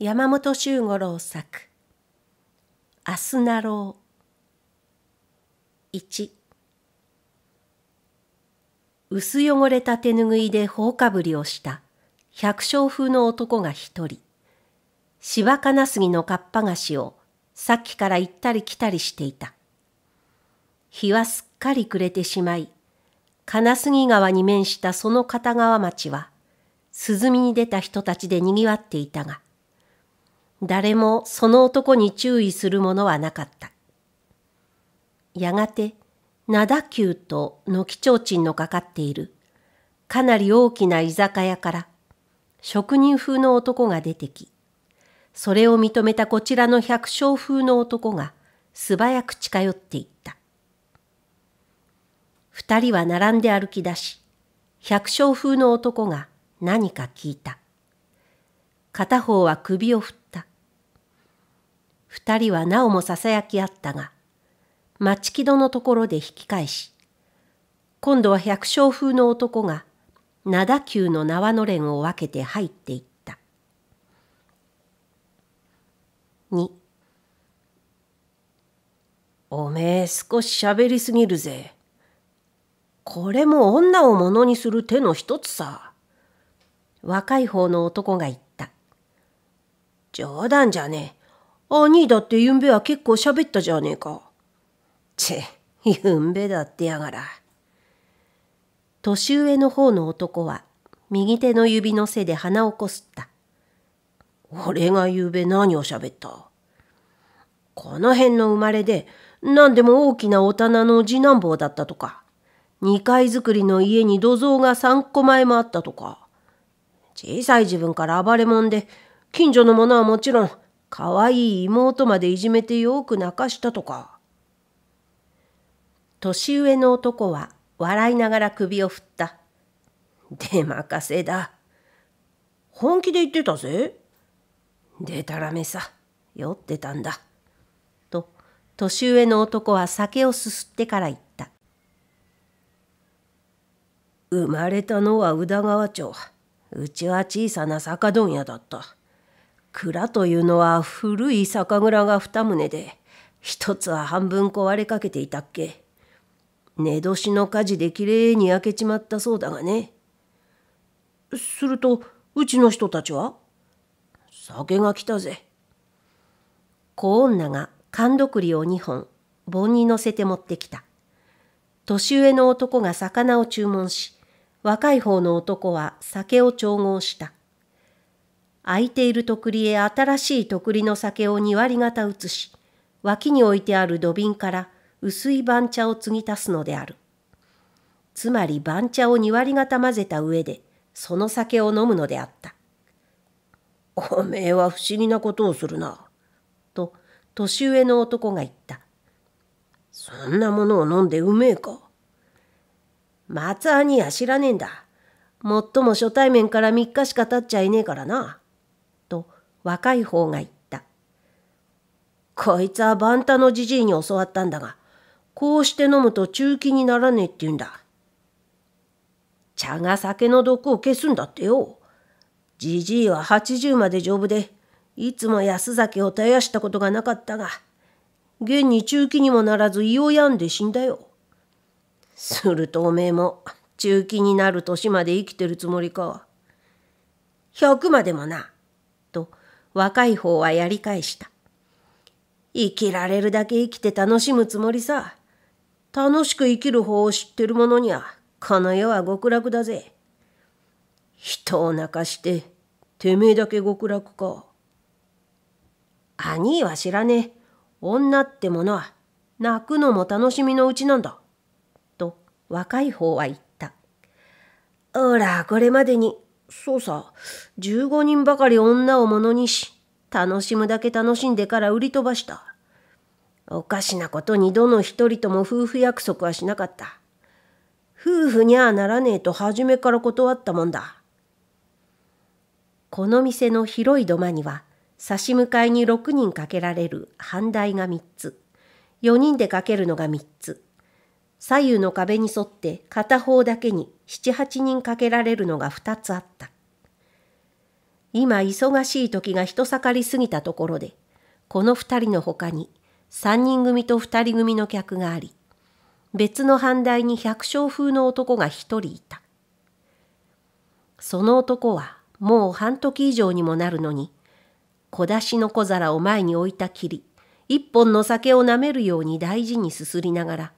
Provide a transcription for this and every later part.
山本周五郎作「明日なろう」1薄汚れた手ぬぐいで放かぶりをした百姓風の男が一人芝金杉のかっぱ菓子をさっきから行ったり来たりしていた日はすっかり暮れてしまい金杉川に面したその片側町は涼みに出た人たちでにぎわっていたが誰もその男に注意するものはなかった。やがて、灘球と軒提灯のかかっている、かなり大きな居酒屋から、職人風の男が出てき、それを認めたこちらの百姓風の男が素早く近寄っていった。二人は並んで歩き出し、百姓風の男が何か聞いた。片方は首を振っ二人はなおもささやき合ったが、待ち木戸のところで引き返し、今度は百姓風の男が、灘球の縄のれんを分けて入っていった。2おめえ少し喋りすぎるぜ。これも女をものにする手の一つさ。若い方の男が言った。冗談じゃねえ。兄だってゆんべは結構喋ったじゃねえか。ち、ゆんべだってやがら。年上の方の男は右手の指の背で鼻をこすった。俺がゆうべ何を喋ったこの辺の生まれで何でも大きな大人の次男坊だったとか、二階造りの家に土蔵が三個前もあったとか、小さい自分から暴れもんで、近所のものはもちろん、可愛い妹までいじめてよく泣かしたとか。年上の男は笑いながら首を振った。出任せだ。本気で言ってたぜ。でたらめさ、酔ってたんだ。と、年上の男は酒をすすってから言った。生まれたのは宇田川町。うちは小さな酒問屋だった。蔵というのは古い酒蔵が二棟で、一つは半分壊れかけていたっけ。寝年の火事できれいに焼けちまったそうだがね。すると、うちの人たちは酒が来たぜ。小女が缶どくりを2本、盆に乗せて持ってきた。年上の男が魚を注文し、若い方の男は酒を調合した。空いている徳利へ新しい徳利の酒を2割方移し、脇に置いてある土瓶から薄い番茶を継ぎ足すのである。つまり番茶を2割方混ぜた上で、その酒を飲むのであった。おめえは不思議なことをするな。と、年上の男が言った。そんなものを飲んでうめえか。松兄や知らねえんだ。もっとも初対面から3日しか経っちゃいねえからな。若い方が言った。こいつはバンタのじじいに教わったんだが、こうして飲むと中気にならねえって言うんだ。茶が酒の毒を消すんだってよ。じじいは80まで丈夫で、いつも安酒を絶やしたことがなかったが、現に中気にもならず胃を病んで死んだよ。するとおめえも中気になる年まで生きてるつもりか。100までもな、若い方はやり返した。生きられるだけ生きて楽しむつもりさ。楽しく生きる方を知ってる者には、この世は極楽だぜ。人を泣かして、てめえだけ極楽か。兄は知らねえ。女ってものは、泣くのも楽しみのうちなんだ。と、若い方は言った。おら、これまでにそうさ、15人ばかり女をものにし、楽しむだけ楽しんでから売り飛ばした。おかしなことにどの一人とも夫婦約束はしなかった。夫婦にゃあならねえと初めから断ったもんだ。この店の広い土間には、差し向かいに6人かけられる半台が3つ、4人でかけるのが3つ、左右の壁に沿って片方だけに七八人かけられるのが二つあった。今忙しい時が人盛り過ぎたところで、この二人の他に三人組と二人組の客があり、別の半台に百姓風の男が一人いた。その男はもう半時以上にもなるのに、小出しの小皿を前に置いたきり、一本の酒を舐めるように大事にすすりながら、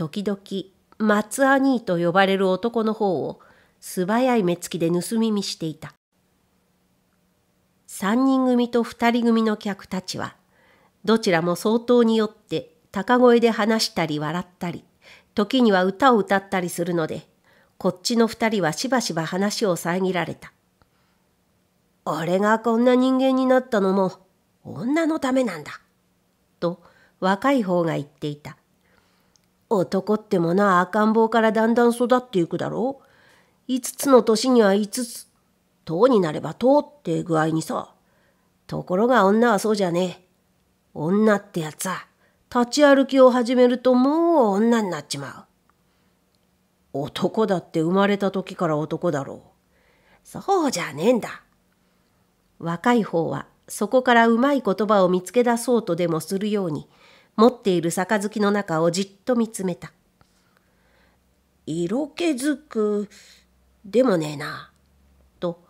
時々松兄と呼ばれる男の方を素早い目つきで盗み見していた。3人組と2人組の客たちは、どちらも相当によって高声で話したり笑ったり、時には歌を歌ったりするので、こっちの2人はしばしば話を遮られた。俺がこんな人間になったのも女のためなんだ。と若い方が言っていた。男ってもな赤ん坊からだんだん育っていくだろう。5つの年には5つ、塔になれば糖って具合にさ。ところが女はそうじゃねえ。女ってやつは、立ち歩きを始めるともう女になっちまう。男だって生まれた時から男だろう。そうじゃねえんだ。若い方はそこからうまい言葉を見つけ出そうとでもするように持っている杯の中をじっと見つめた。色気づく、でもねえな。と、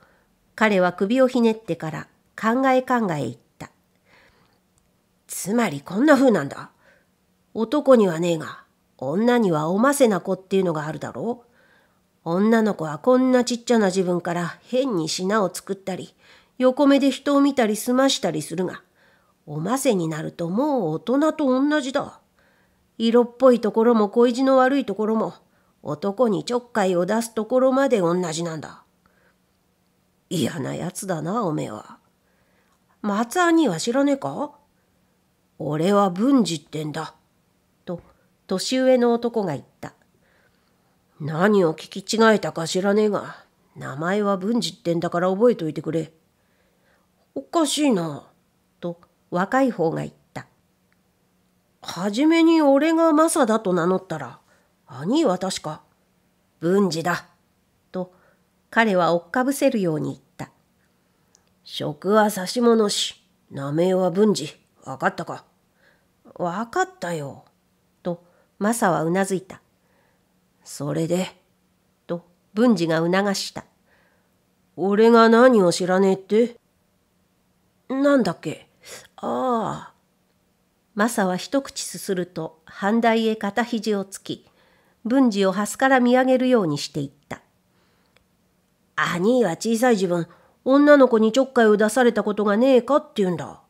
彼は首をひねってから考え考え言った。つまりこんな風なんだ。男にはねえが、女にはおませな子っていうのがあるだろう。女の子はこんなちっちゃな自分から変に品を作ったり、横目で人を見たり済ましたりするが、おませになるともう大人と同じだ。色っぽいところも恋路の悪いところも、男にちょっかいを出すところまで同じなんだ。嫌なやつだな、おめえは。松兄は知らねえか俺は文治ってんだ。と、年上の男が言った。何を聞き違えたか知らねえが、名前は文治ってんだから覚えといてくれ。おかしいな。若い方が言った。はじめに俺がマサだと名乗ったら、兄は確か、文治だ。と、彼は追っかぶせるように言った。食は差し物し、名前は文治。わかったか。わかったよ。と、マサはうなずいた。それで、と、文治が促した。俺が何を知らねえってなんだっけああ。マサは一口すすると、半台へ肩肘をつき、文治をハスから見上げるようにしていった。兄は小さい自分、女の子にちょっかいを出されたことがねえかって言うんだ。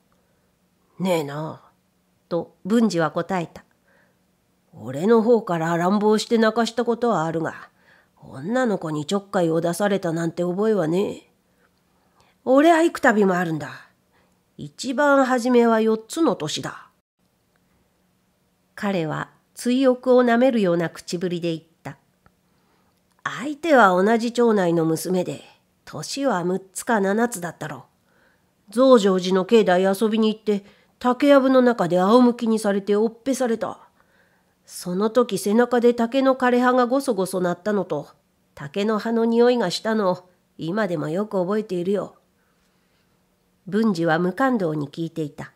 ねえなと文治は答えた。俺の方から乱暴して泣かしたことはあるが、女の子にちょっかいを出されたなんて覚えはねえ。俺はくたびもあるんだ。一番初めは4つの年だ。彼は追憶をなめるような口ぶりで言った。相手は同じ町内の娘で、年は6つか7つだったろう。増上寺の境内遊びに行って、竹やぶの中で仰向きにされておっぺされた。その時背中で竹の枯れ葉がごそごそ鳴ったのと、竹の葉の匂いがしたのを今でもよく覚えているよ。文治は無感動に聞いていた。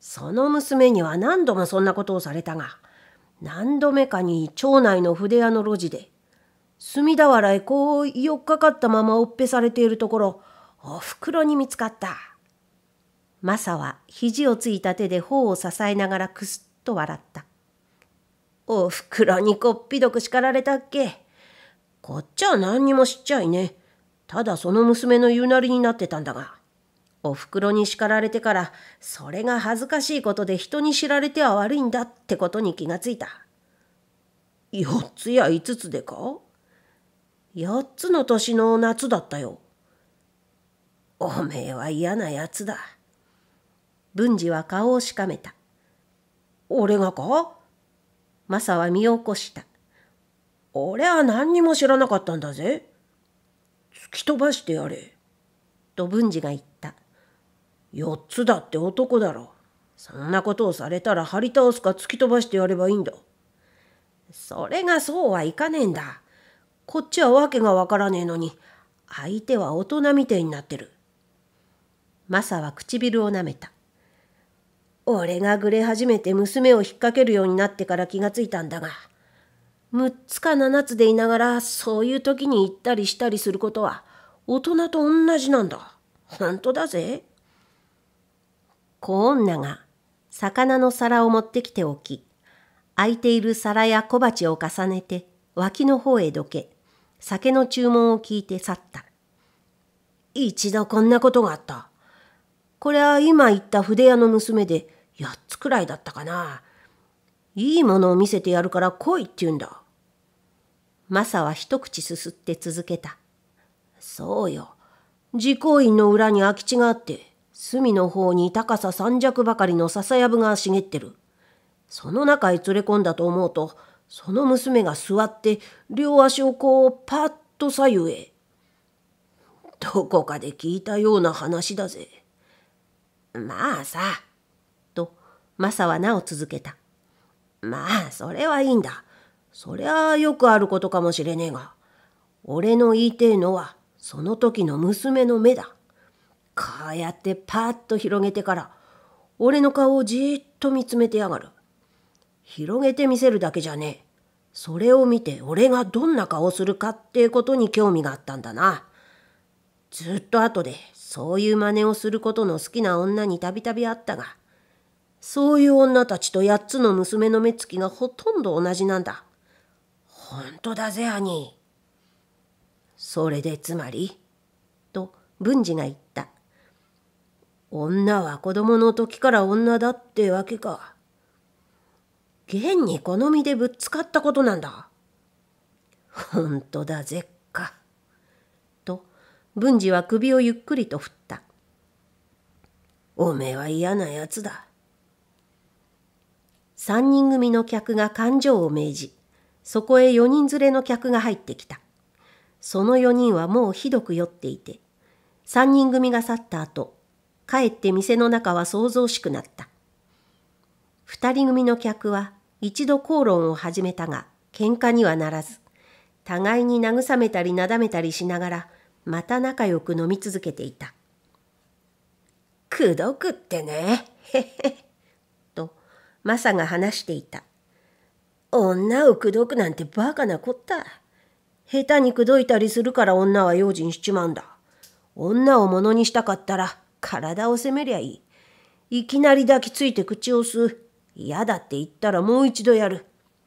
その娘には何度もそんなことをされたが、何度目かに町内の筆屋の路地で、隅田原へこう寄っかかったままおっぺされているところ、お袋に見つかった。マサは肘をついた手で頬を支えながらくすっと笑った。おふくろにこっぴどく叱られたっけ。こっちは何にも知っちゃいね。ただその娘の言うなりになってたんだが。お袋に叱られてから、それが恥ずかしいことで人に知られては悪いんだってことに気がついた。4つや5つでか ?4 つの年の夏だったよ。おめえは嫌なやつだ。文治は顔をしかめた。俺がかマサは身を起こした。俺は何にも知らなかったんだぜ。突き飛ばしてやれ。と文治が言った。4つだって男だろそんなことをされたら張り倒すか突き飛ばしてやればいいんだそれがそうはいかねえんだこっちは訳がわからねえのに相手は大人みてえになってるマサは唇をなめた俺がぐれ始めて娘を引っ掛けるようになってから気がついたんだが6つか7つでいながらそういう時に行ったりしたりすることは大人と同じなんだ本当だぜ。小女が魚の皿を持ってきておき、空いている皿や小鉢を重ねて脇の方へどけ、酒の注文を聞いて去った。一度こんなことがあった。これは今言った筆屋の娘で8つくらいだったかな。いいものを見せてやるから来いって言うんだ。マサは一口すすって続けた。そうよ。自行院の裏に空き地があって、隅の方に高さ三尺ばかりの笹やぶが茂ってる。その中へ連れ込んだと思うと、その娘が座って、両足をこう、パッと左右へ。どこかで聞いたような話だぜ。まあさ、と、マサはなお続けた。まあ、それはいいんだ。そりゃあよくあることかもしれねえが、俺の言いてえのは、その時の娘の目だ。こうやってパッと広げてから俺の顔をじっと見つめてやがる広げて見せるだけじゃねえそれを見て俺がどんな顔するかってことに興味があったんだなずっと後でそういう真似をすることの好きな女にたびたび会ったがそういう女たちと八つの娘の目つきがほとんど同じなんだほんとだぜ兄それでつまりと文治が言った。女は子供の時から女だってわけか。現に好みでぶつかったことなんだ。ほんとだぜっか。と、文治は首をゆっくりと振った。おめえは嫌なやつだ。三人組の客が勘定を命じ、そこへ四人連れの客が入ってきた。その四人はもうひどく酔っていて、三人組が去った後、かえって店の中は騒々しくなった。二人組の客は一度口論を始めたが、喧嘩にはならず、互いに慰めたりなだめたりしながら、また仲良く飲み続けていた。くどくってね、へへ、と、マサが話していた。女をくどくなんてバカなこった。下手にくどいたりするから女は用心しちまうんだ。女をものにしたかったら体を責めりゃいい。いきなり抱きついて口を吸う。嫌だって言ったらもう一度やる。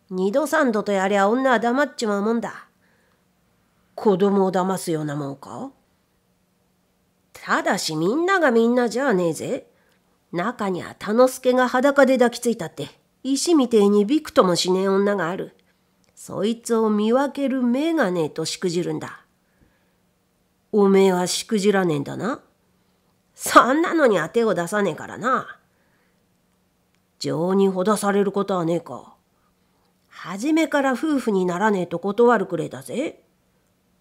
二度三度とやりゃ女は黙っちまうもんだ。子供を騙すようなもんかただしみんながみんなじゃねえぜ。中にはのす助が裸で抱きついたって、石みてえにびくともしねえ女がある。そいつを見分ける目がねえとしくじるんだ。おめえはしくじらねえんだな。そんなのにあてを出さねえからな。情にほだされることはねえか。初めから夫婦にならねえと断るくれだぜ。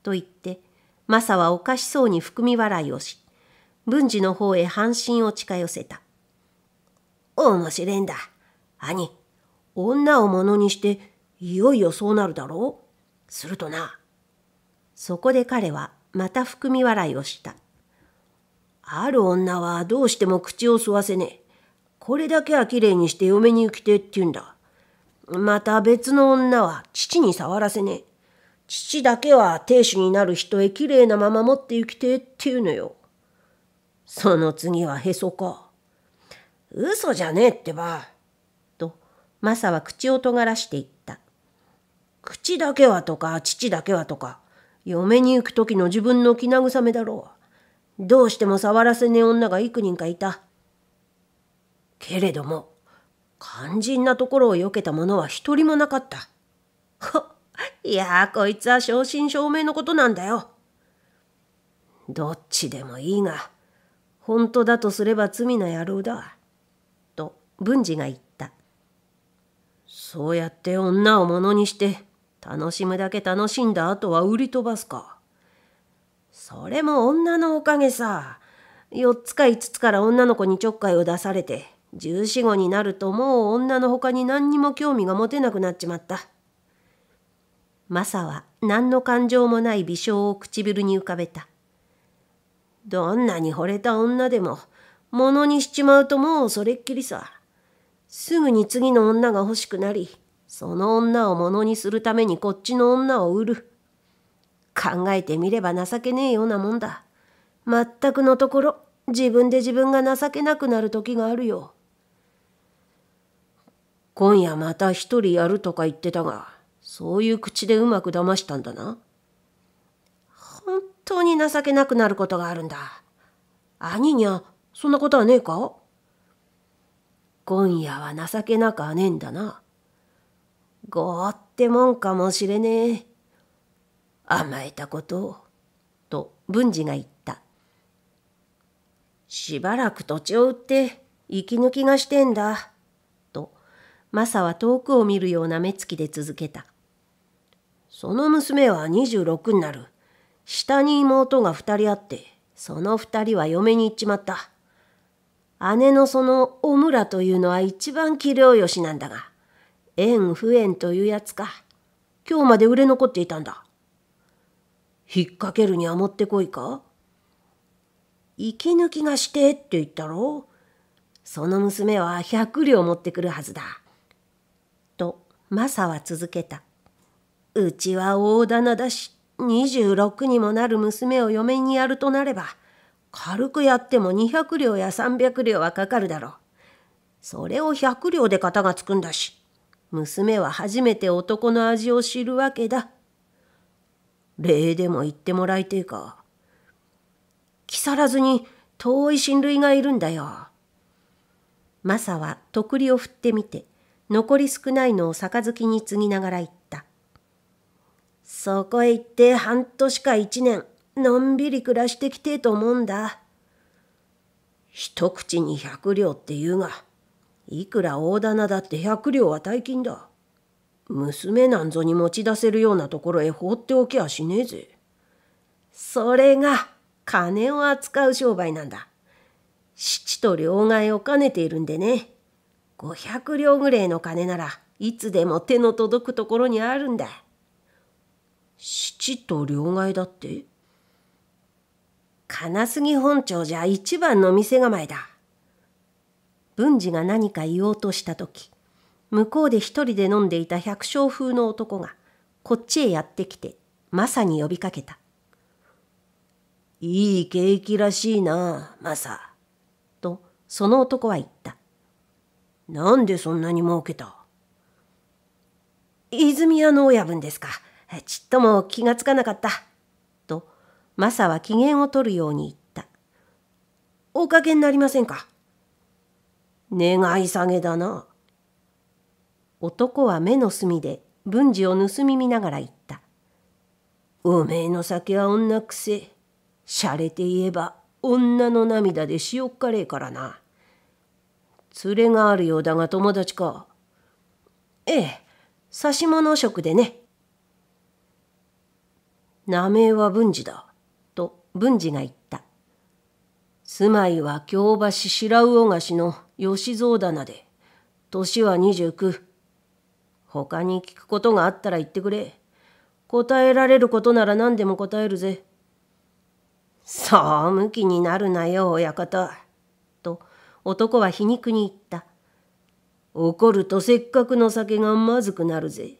と言って、マサはおかしそうに含み笑いをし、文治の方へ半身を近寄せた。面白えんだ。兄、女をものにして、いよいよそうなるだろう。するとな。そこで彼はまた含み笑いをした。ある女はどうしても口を吸わせねえ。これだけはきれいにして嫁にきてって言うんだ。また別の女は父に触らせねえ。父だけは亭主になる人へきれいなまま持って行きてえって言うのよ。その次はへそか。嘘じゃねえってば。と、マサは口を尖らしていった。口だけはとか、父だけはとか、嫁に行く時の自分の気慰めだろう。どうしても触らせねえ女が幾人かいた。けれども、肝心なところを避けた者は一人もなかった。ほっ、いやこいつは正真正銘のことなんだよ。どっちでもいいが、本当だとすれば罪な野郎だわ。と、文治が言った。そうやって女をものにして、楽しむだけ楽しんだ後は売り飛ばすか。それも女のおかげさ。4つか5つから女の子にちょっかいを出されて、十四五になるともう女の他に何にも興味が持てなくなっちまった。マサは何の感情もない微笑を唇に浮かべた。どんなに惚れた女でも、物にしちまうともうそれっきりさ。すぐに次の女が欲しくなり、その女を物にするためにこっちの女を売る。考えてみれば情けねえようなもんだ。まったくのところ、自分で自分が情けなくなる時があるよ。今夜また一人やるとか言ってたが、そういう口でうまく騙したんだな。本当に情けなくなることがあるんだ。兄にゃ、そんなことはねえか今夜は情けなくはねえんだな。ーってもんかもしれねえ。甘えたことを。と文治が言った。しばらく土地を売って息抜きがしてんだ。と、マサは遠くを見るような目つきで続けた。その娘は26になる。下に妹が2人あって、その2人は嫁に行っちまった。姉のそのおむらというのは一番器量よしなんだが、縁不縁というやつか。今日まで売れ残っていたんだ。引っ掛けるにはもってこいか息抜きがしてって言ったろその娘は百両持ってくるはずだ。と、マサは続けた。うちは大棚だし、26にもなる娘を嫁にやるとなれば、軽くやっても200両や300両はかかるだろう。それを100両で型がつくんだし、娘は初めて男の味を知るわけだ。礼でも言ってもらいてえか。木更津に遠い親類がいるんだよ。マサは徳利を振ってみて、残り少ないのを杯に継ぎながら言った。そこへ行って半年か一年、のんびり暮らしてきてえと思うんだ。一口に百両って言うが、いくら大棚だって百両は大金だ。娘なんぞに持ち出せるようなところへ放っておきゃしねえぜ。それが金を扱う商売なんだ。七と両替を兼ねているんでね。五百両ぐらいの金ならいつでも手の届くところにあるんだ。七と両替だって金杉本町じゃ一番の店構えだ。文治が何か言おうとした時向こうで一人で飲んでいた百姓風の男がこっちへやってきてマサに呼びかけた。いい景気らしいな、マサ。とその男は言った。なんでそんなに儲けた泉屋の親分ですか。ちっとも気がつかなかった。とマサは機嫌を取るように言った。おかげになりませんか。願い下げだな。男は目の隅で文治を盗み見ながら言った。おめえの酒は女くせ。洒落て言えば女の涙で塩っかれえからな。連れがあるようだが友達か。ええ、指物職でね。名前は文治だ。と文治が言った。住まいは京橋白魚菓子の吉蔵棚で、年は二十九。他に聞くことがあったら言ってくれ。答えられることなら何でも答えるぜ。そう向きになるなよ、親方。と男は皮肉に言った。怒るとせっかくの酒がまずくなるぜ。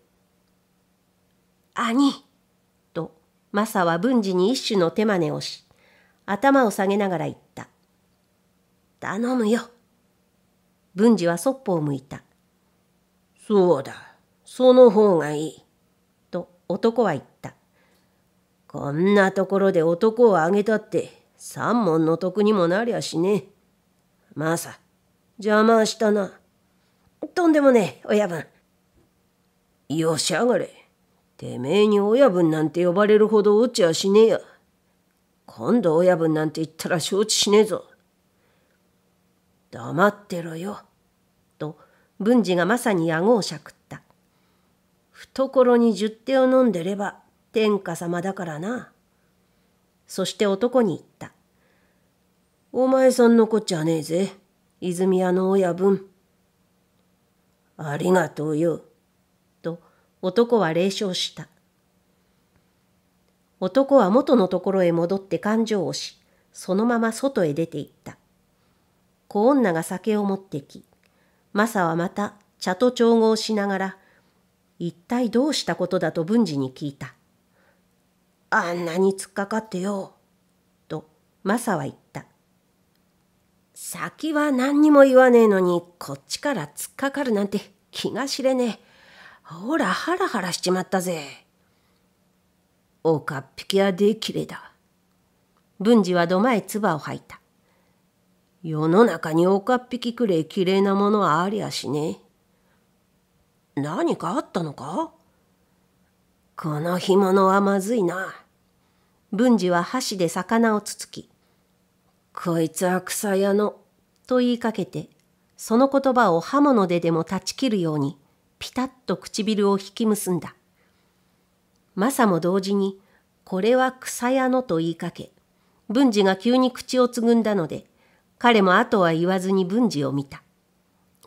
兄とマサは文治に一種の手真似をし、頭を下げながら言った。頼むよ。文治はそっぽを向いた。そうだ。その方がいい。と男は言った。こんなところで男をあげたって三文の得にもなりゃしねえ。まさ、邪魔したな。とんでもねえ、親分。よしやがれ。てめえに親分なんて呼ばれるほど落ちはしねえや。今度親分なんて言ったら承知しねえぞ。黙ってろよ。と、文治がまさに顎をしゃくった。ところに十手を飲んでれば天下様だからな。そして男に言った。お前さんのこっちゃねえぜ。泉屋の親分。ありがとうよ。と男は冷笑した。男は元のところへ戻って勘定をし、そのまま外へ出て行った。小女が酒を持ってき、マサはまた茶と調合しながら、一体どうしたことだと文治に聞いた。あんなに突っかかってよ。と、マサは言った。先は何にも言わねえのに、こっちから突っかかるなんて気が知れねえ。ほら、ハラハラしちまったぜ。おかっぴきはできれだ。文治はどまえ唾を吐いた。世の中におかっぴきくれえきれいなものはありゃしねえ。何かあったのかこの干物はまずいな。文治は箸で魚をつつき、こいつは草屋の、と言いかけて、その言葉を刃物ででも断ち切るように、ピタッと唇を引き結んだ。マサも同時に、これは草屋のと言いかけ、文治が急に口をつぐんだので、彼も後は言わずに文治を見た。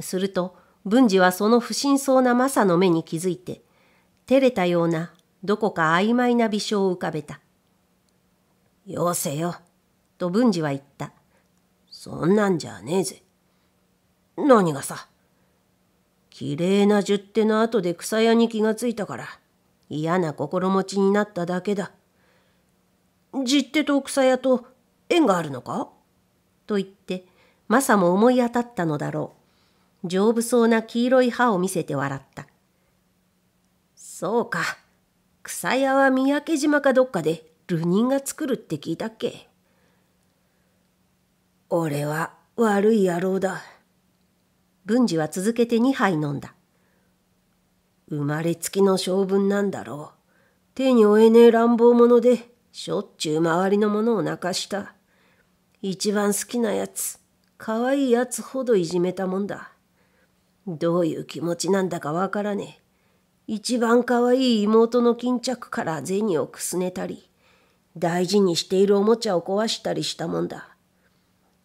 すると、文治はその不審そうなマサの目に気づいて、照れたような、どこか曖昧な微笑を浮かべた。よせよ、と文治は言った。そんなんじゃねえぜ。何がさ。綺麗な十手の後で草屋に気がついたから、嫌な心持ちになっただけだ。十手と草屋と縁があるのかと言って、マサも思い当たったのだろう。丈夫そうな黄色い歯を見せて笑った。そうか。草屋は三宅島かどっかで流人が作るって聞いたっけ。俺は悪い野郎だ。文治は続けて2杯飲んだ。生まれつきの性分なんだろう。手に負えねえ乱暴者で、しょっちゅう周りのものを泣かした。一番好きなやつ、かわいいやつほどいじめたもんだ。どういう気持ちなんだかわからねえ。一番かわいい妹の巾着から銭をくすねたり、大事にしているおもちゃを壊したりしたもんだ。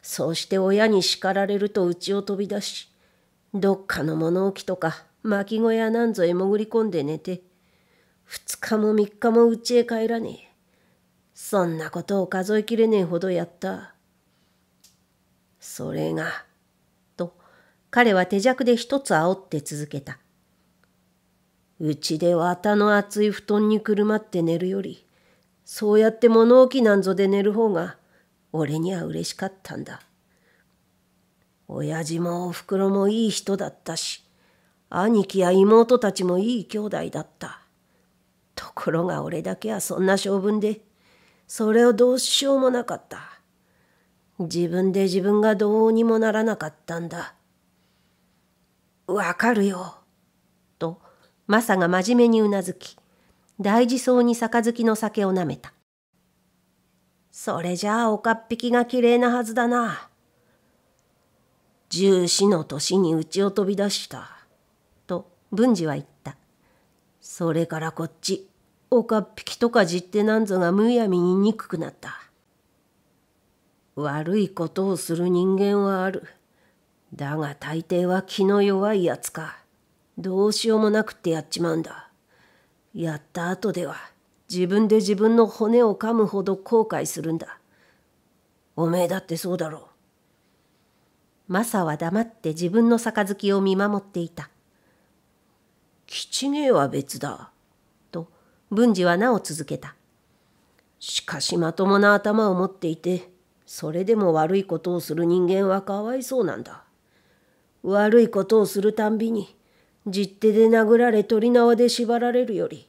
そうして親に叱られると家を飛び出し、どっかの物置とか巻小屋なんぞへ潜り込んで寝て、二日も三日も家へ帰らねえ。そんなことを数えきれねえほどやった。それが、彼は手酌で一つ煽って続けた。うちで綿の厚い布団にくるまって寝るより、そうやって物置なんぞで寝る方が、俺には嬉しかったんだ。親父もおふくろもいい人だったし、兄貴や妹たちもいい兄弟だった。ところが俺だけはそんな性分で、それをどうしようもなかった。自分で自分がどうにもならなかったんだ。わかるよ。と、マサが真面目にうなずき、大事そうに杯の酒をなめた。それじゃあ、おかっぴきがきれいなはずだな。十四の年にうちを飛び出した。と、文治は言った。それからこっち、おかっぴきとかじってなんぞがむやみに憎くなった。悪いことをする人間はある。だが大抵は気の弱いやつか。どうしようもなくってやっちまうんだ。やった後では自分で自分の骨を噛むほど後悔するんだ。おめえだってそうだろう。マサは黙って自分の杯を見守っていた。吉ちげえは別だ。と文治はなお続けた。しかしまともな頭を持っていて、それでも悪いことをする人間はかわいそうなんだ。悪いことをするたんびに実手で殴られ鳥縄で縛られるより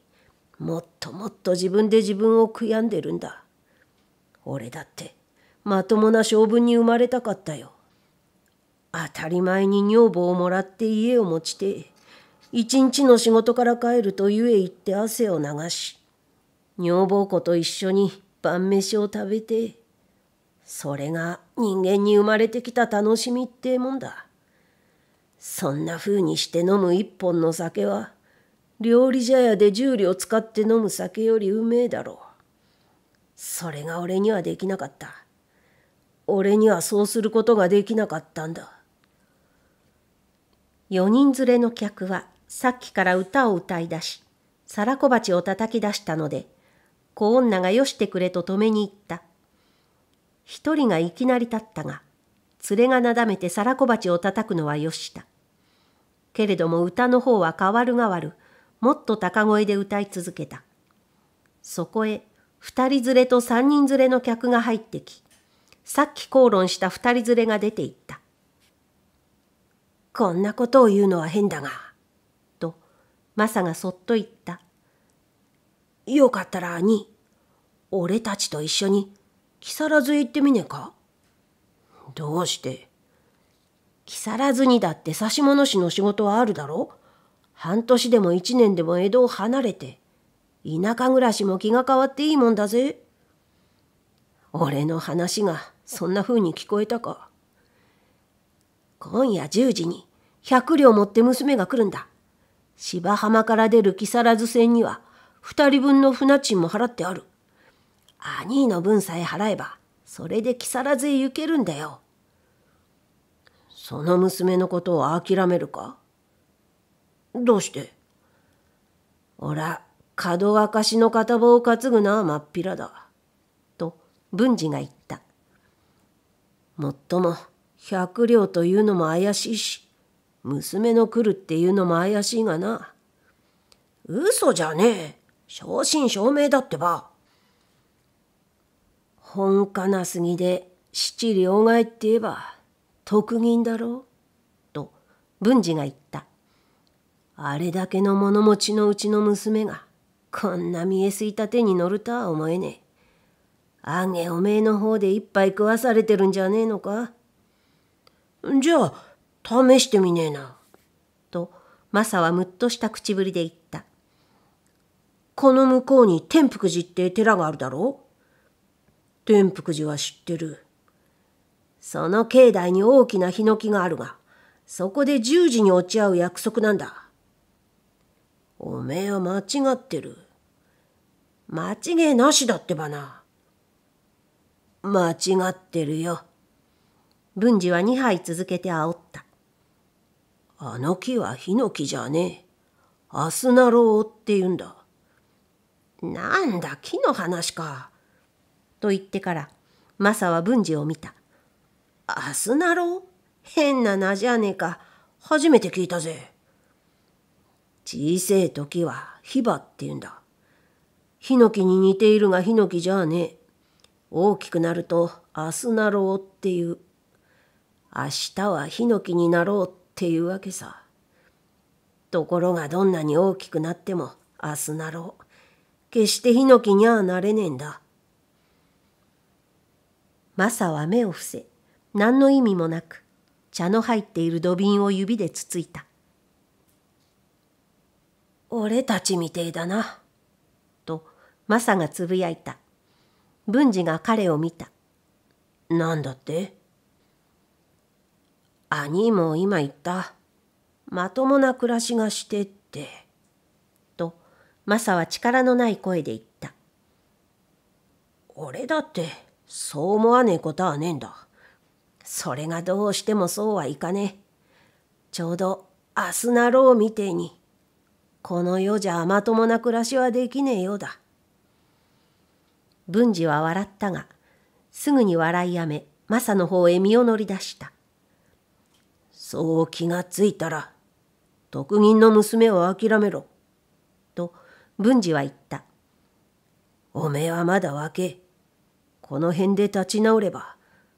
もっともっと自分で自分を悔やんでるんだ俺だってまともな性分に生まれたかったよ当たり前に女房をもらって家を持ちて一日の仕事から帰ると湯へ行って汗を流し女房子と一緒に晩飯を食べてそれが人間に生まれてきた楽しみってもんだ。そんな風にして飲む一本の酒は、料理茶屋で十両使って飲む酒よりうめえだろう。それが俺にはできなかった。俺にはそうすることができなかったんだ。4人連れの客はさっきから歌を歌い出し、皿小鉢を叩き出したので、小女がよしてくれと止めに行った。一人がいきなり立ったが、連れがなだめて皿小鉢を叩くのはよした。けれども歌の方は変わる変わる、もっと高声で歌い続けた。そこへ、二人連れと三人連れの客が入ってき、さっき口論した二人連れが出て行った。こんなことを言うのは変だが、と、マサがそっと言った。よかったら兄、俺たちと一緒に、木更津へ行ってみねえかどうして木更津にだって指物師の仕事はあるだろ半年でも一年でも江戸を離れて、田舎暮らしも気が変わっていいもんだぜ。俺の話がそんな風に聞こえたか。今夜10時に百両持って娘が来るんだ。芝浜から出る木更津線には2人分の船賃も払ってある。兄の分さえ払えば、それで木更津へ行けるんだよ。その娘のことを諦めるかどうしておら、門沸かしの片棒を担ぐな、まっぴらだ。と、文治が言った。もっとも、百両というのも怪しいし、娘の来るっていうのも怪しいがな。嘘じゃねえ。正真正銘だってば。本家なすぎで七両替って言えば、特銀だろうと文治が言った。あれだけの物持ちのうちの娘が、こんな見えすいた手に乗るとは思えねえ。あげおめえの方で一杯食わされてるんじゃねえのかじゃあ、試してみねえな。と、マサはむっとした口ぶりで言った。この向こうに天福寺って寺があるだろう天福寺は知ってる。その境内に大きなヒノキがあるが、そこで十字時に落ち合う約束なんだ。おめえは間違ってる。間違いなしだってばな。間違ってるよ。文治は2杯続けて煽った。あの木はヒノキじゃねえ。アスナロウって言うんだ。なんだ、木の話か。と言ってから、マサは文治を見た。アスナロ変な名じゃねえか。初めて聞いたぜ。小せえ時はヒバって言うんだ。ヒノキに似ているがヒノキじゃねえ。大きくなるとアスナローっていう。明日はヒノキになろうっていうわけさ。ところがどんなに大きくなってもアスナロー。決してヒノキにゃあなれねえんだ。マサは目を伏せ何の意味もなく茶の入っている土瓶を指でつついた俺たちみてえだな。と、マサがつぶやいた。文治が彼を見た。何だって兄も今言った。まともな暮らしがしてって。と、マサは力のない声で言った。俺だって、そう思わねえことはねえんだ。それがどうしてもそうはいかねえ。ちょうど明日なろうみてえに、この世じゃまともな暮らしはできねえようだ。文治は笑ったが、すぐに笑いやめ、マサの方へ身を乗り出した。そう気がついたら、特銀の娘を諦めろ。と、文治は言った。おめえはまだ若え。この辺で立ち直れば、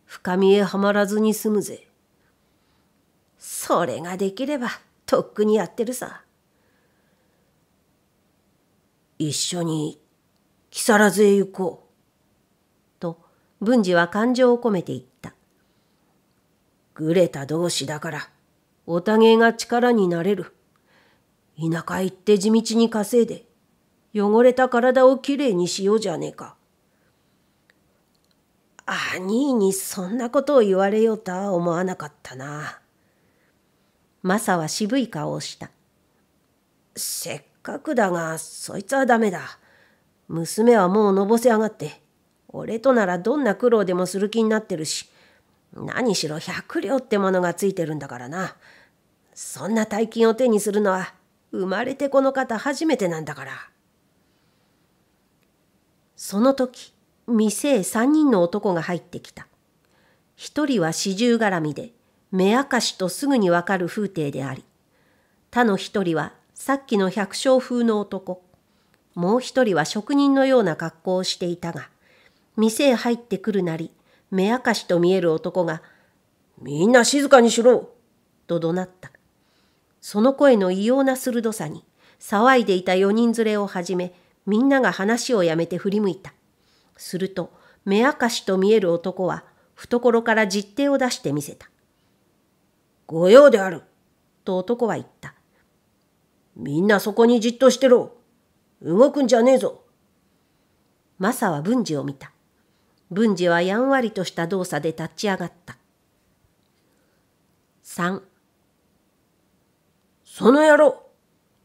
深みへはまらずに済むぜ。それができればとっくにやってるさ。一緒に木更津へ行こう。と文治は感情を込めて言った。ぐれた同士だから、お互いが力になれる。田舎行って地道に稼いで、汚れた体をきれいにしようじゃねえか。兄にそんなことを言われようとは思わなかったな。マサは渋い顔をした。せっかくだが、そいつはダメだ。娘はもうのぼせ上がって、俺とならどんな苦労でもする気になってるし、何しろ百両ってものがついてるんだからな。そんな大金を手にするのは、生まれてこの方初めてなんだから。その時、店へ三人の男が入ってきた。一人は四十絡みで、目明かしとすぐにわかる風景であり、他の一人はさっきの百姓風の男、もう一人は職人のような格好をしていたが、店へ入ってくるなり、目明かしと見える男が、みんな静かにしろと怒鳴った。その声の異様な鋭さに、騒いでいた四人連れをはじめ、みんなが話をやめて振り向いた。すると、目明かしと見える男は、懐から実手を出してみせた。御用であると男は言った。みんなそこにじっとしてろ。動くんじゃねえぞ。マサは文治を見た。文治はやんわりとした動作で立ち上がった。三。その野郎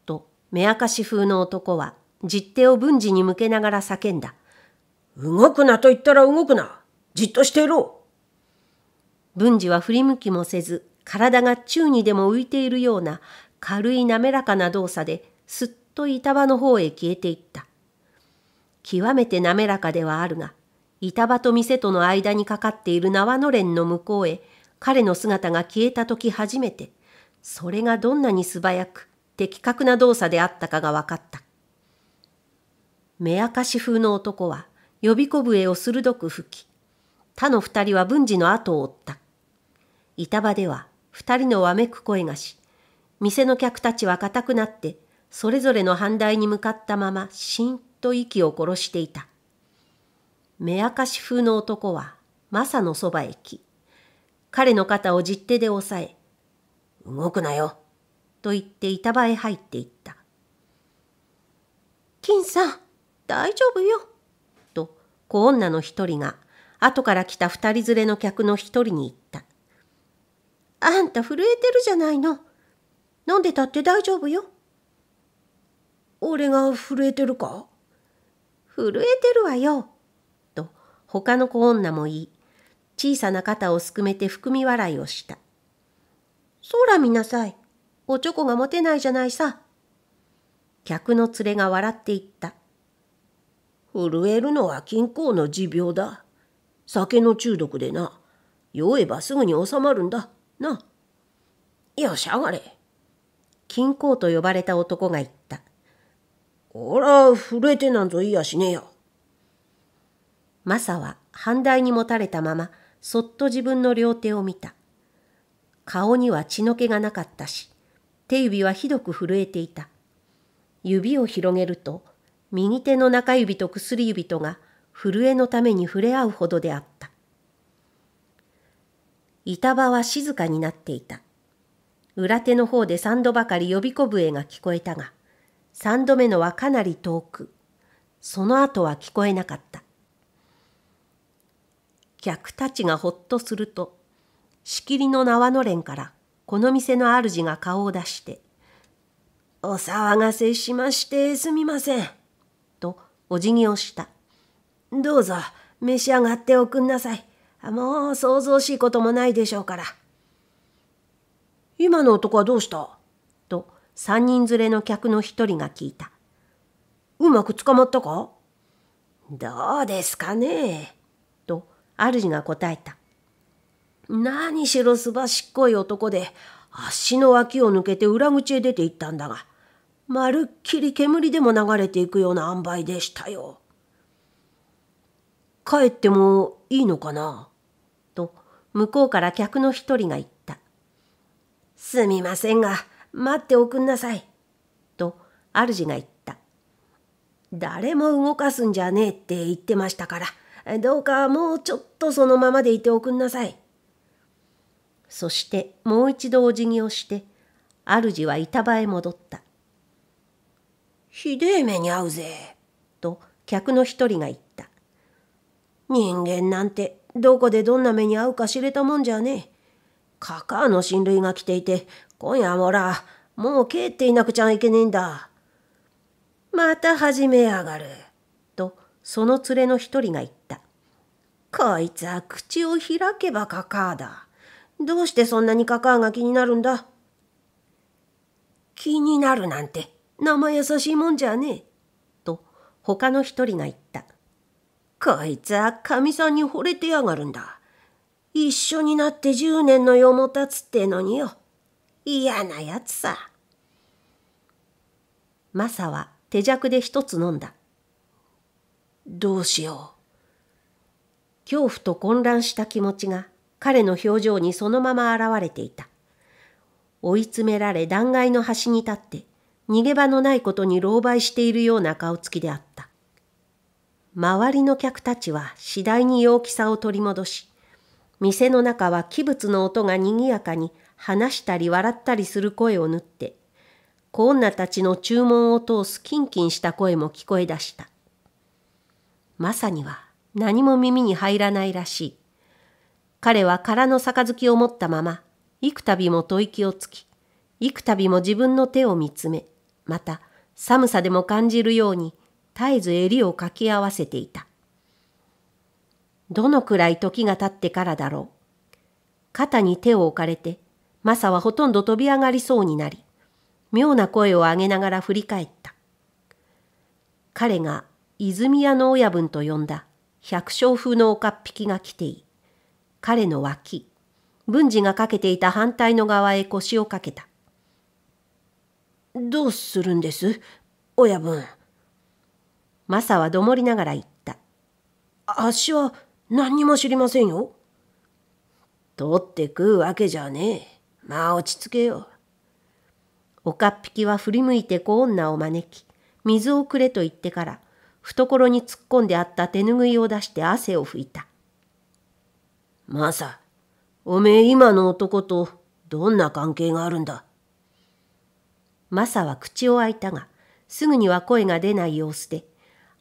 と目明かし風の男は実手を文治に向けながら叫んだ。動くなと言ったら動くな。じっとしていろ。文治は振り向きもせず、体が宙にでも浮いているような軽い滑らかな動作で、すっと板場の方へ消えていった。極めて滑らかではあるが、板場と店との間にかかっている縄のれんの向こうへ、彼の姿が消えた時初めて、それがどんなに素早く、的確な動作であったかが分かった。目明かし風の男は、呼びこ笛を鋭く吹き、他の二人は文治の後を追った。板場では二人のわめく声がし、店の客たちは固くなって、それぞれの反対に向かったまま、しんと息を殺していた。目明かし風の男は、マサのそばへ来、彼の肩をじっ手で押さえ、動くなよ、と言って板場へ入っていった。金さん、大丈夫よ。子女の一人が、後から来た二人連れの客の一人に言った。あんた震えてるじゃないの。飲んでたって大丈夫よ。俺が震えてるか震えてるわよ。と、他の子女も言い、小さな肩をすくめて含み笑いをした。そら見なさい。おちょこが持てないじゃないさ。客の連れが笑って言った。震えるのは均衡の持病だ。酒の中毒でな。酔えばすぐに収まるんだ。な。よしゃがれ。金庫と呼ばれた男が言った。おら、震えてなんぞいやしねえよ。マサは反対に持たれたまま、そっと自分の両手を見た。顔には血の気がなかったし、手指はひどく震えていた。指を広げると、右手の中指と薬指とが震えのために触れ合うほどであった。板場は静かになっていた。裏手の方で三度ばかり呼びむ絵が聞こえたが、三度目のはかなり遠く、その後は聞こえなかった。客たちがほっとすると、しきりの縄のれんから、この店の主が顔を出して、お騒がせしましてすみません。お辞儀をした。どうぞ、召し上がっておくんなさい。もう想像しいこともないでしょうから。今の男はどうしたと、三人連れの客の一人が聞いた。うまく捕まったかどうですかねと、主が答えた。何しろすばしっこい男で、足の脇を抜けて裏口へ出て行ったんだが、まるっきり煙でも流れていくような塩梅でしたよ。帰ってもいいのかなと向こうから客の一人が言った。すみませんが、待っておくんなさい。と主が言った。誰も動かすんじゃねえって言ってましたから、どうかもうちょっとそのままでいておくんなさい。そしてもう一度お辞儀をして、主は板場へ戻った。ひでえ目に遭うぜ。と客の一人が言った。人間なんてどこでどんな目に遭うか知れたもんじゃねえ。カカアの親類が来ていて、今夜もら、もう帰っていなくちゃいけねえんだ。また始めやがる。と、その連れの一人が言った。こいつは口を開けばカカアだ。どうしてそんなにカカアが気になるんだ気になるなんて生優しいもんじゃねえ。と、他の一人が言った。こいつはかみさんに惚れてやがるんだ。一緒になって10年の世もたつってのによ。嫌なやつさ。マサは手酌で一つ飲んだ。どうしよう。恐怖と混乱した気持ちが彼の表情にそのまま現れていた。追い詰められ断崖の端に立って逃げ場のないことに狼狽しているような顔つきであった。周りの客たちは次第に陽気さを取り戻し、店の中は器物の音が賑やかに話したり笑ったりする声を縫って、子女たちの注文を通すキンキンした声も聞こえ出した。まさには何も耳に入らないらしい。彼は空の杯を持ったまま、幾度も吐息をつき、幾度も自分の手を見つめ、また寒さでも感じるように絶えず襟をかき合わせていた。どのくらい時が経ってからだろう。肩に手を置かれて、マサはほとんど飛び上がりそうになり、妙な声を上げながら振り返った。彼が泉屋の親分と呼んだ百姓風の岡っ引きが来てい、彼の脇、文治がかけていた反対の側へ腰をかけた。どうするんです親分。マサはどもりながら言った。あっしは何にも知りませんよ。取って食うわけじゃねえ。まあ落ち着けよ。おかっぴきは振り向いて小女を招き、水をくれと言ってから、懐に突っ込んであった手ぬぐいを出して汗を拭いた。マサ、おめえ今の男とどんな関係があるんだマサは口を開いたが、すぐには声が出ない様子で、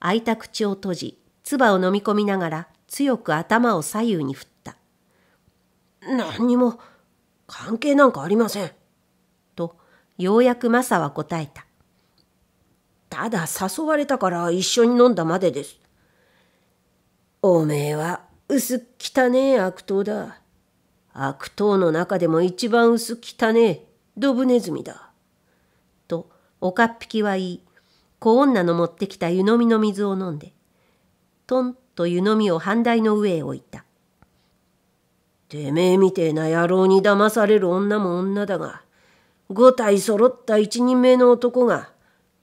開いた口を閉じ、唾を飲み込みながら強く頭を左右に振った。何にも関係なんかありません。と、ようやくマサは答えた。ただ誘われたから一緒に飲んだまでです。おめえは薄汚ねえ悪党だ。悪党の中でも一番薄汚ねえドブネズミだ。おかっぴきは言い、子女の持ってきた湯飲みの水を飲んで、トンと湯飲みを半台の上へ置いた。てめえみてえな野郎に騙される女も女だが、五体揃った一人目の男が、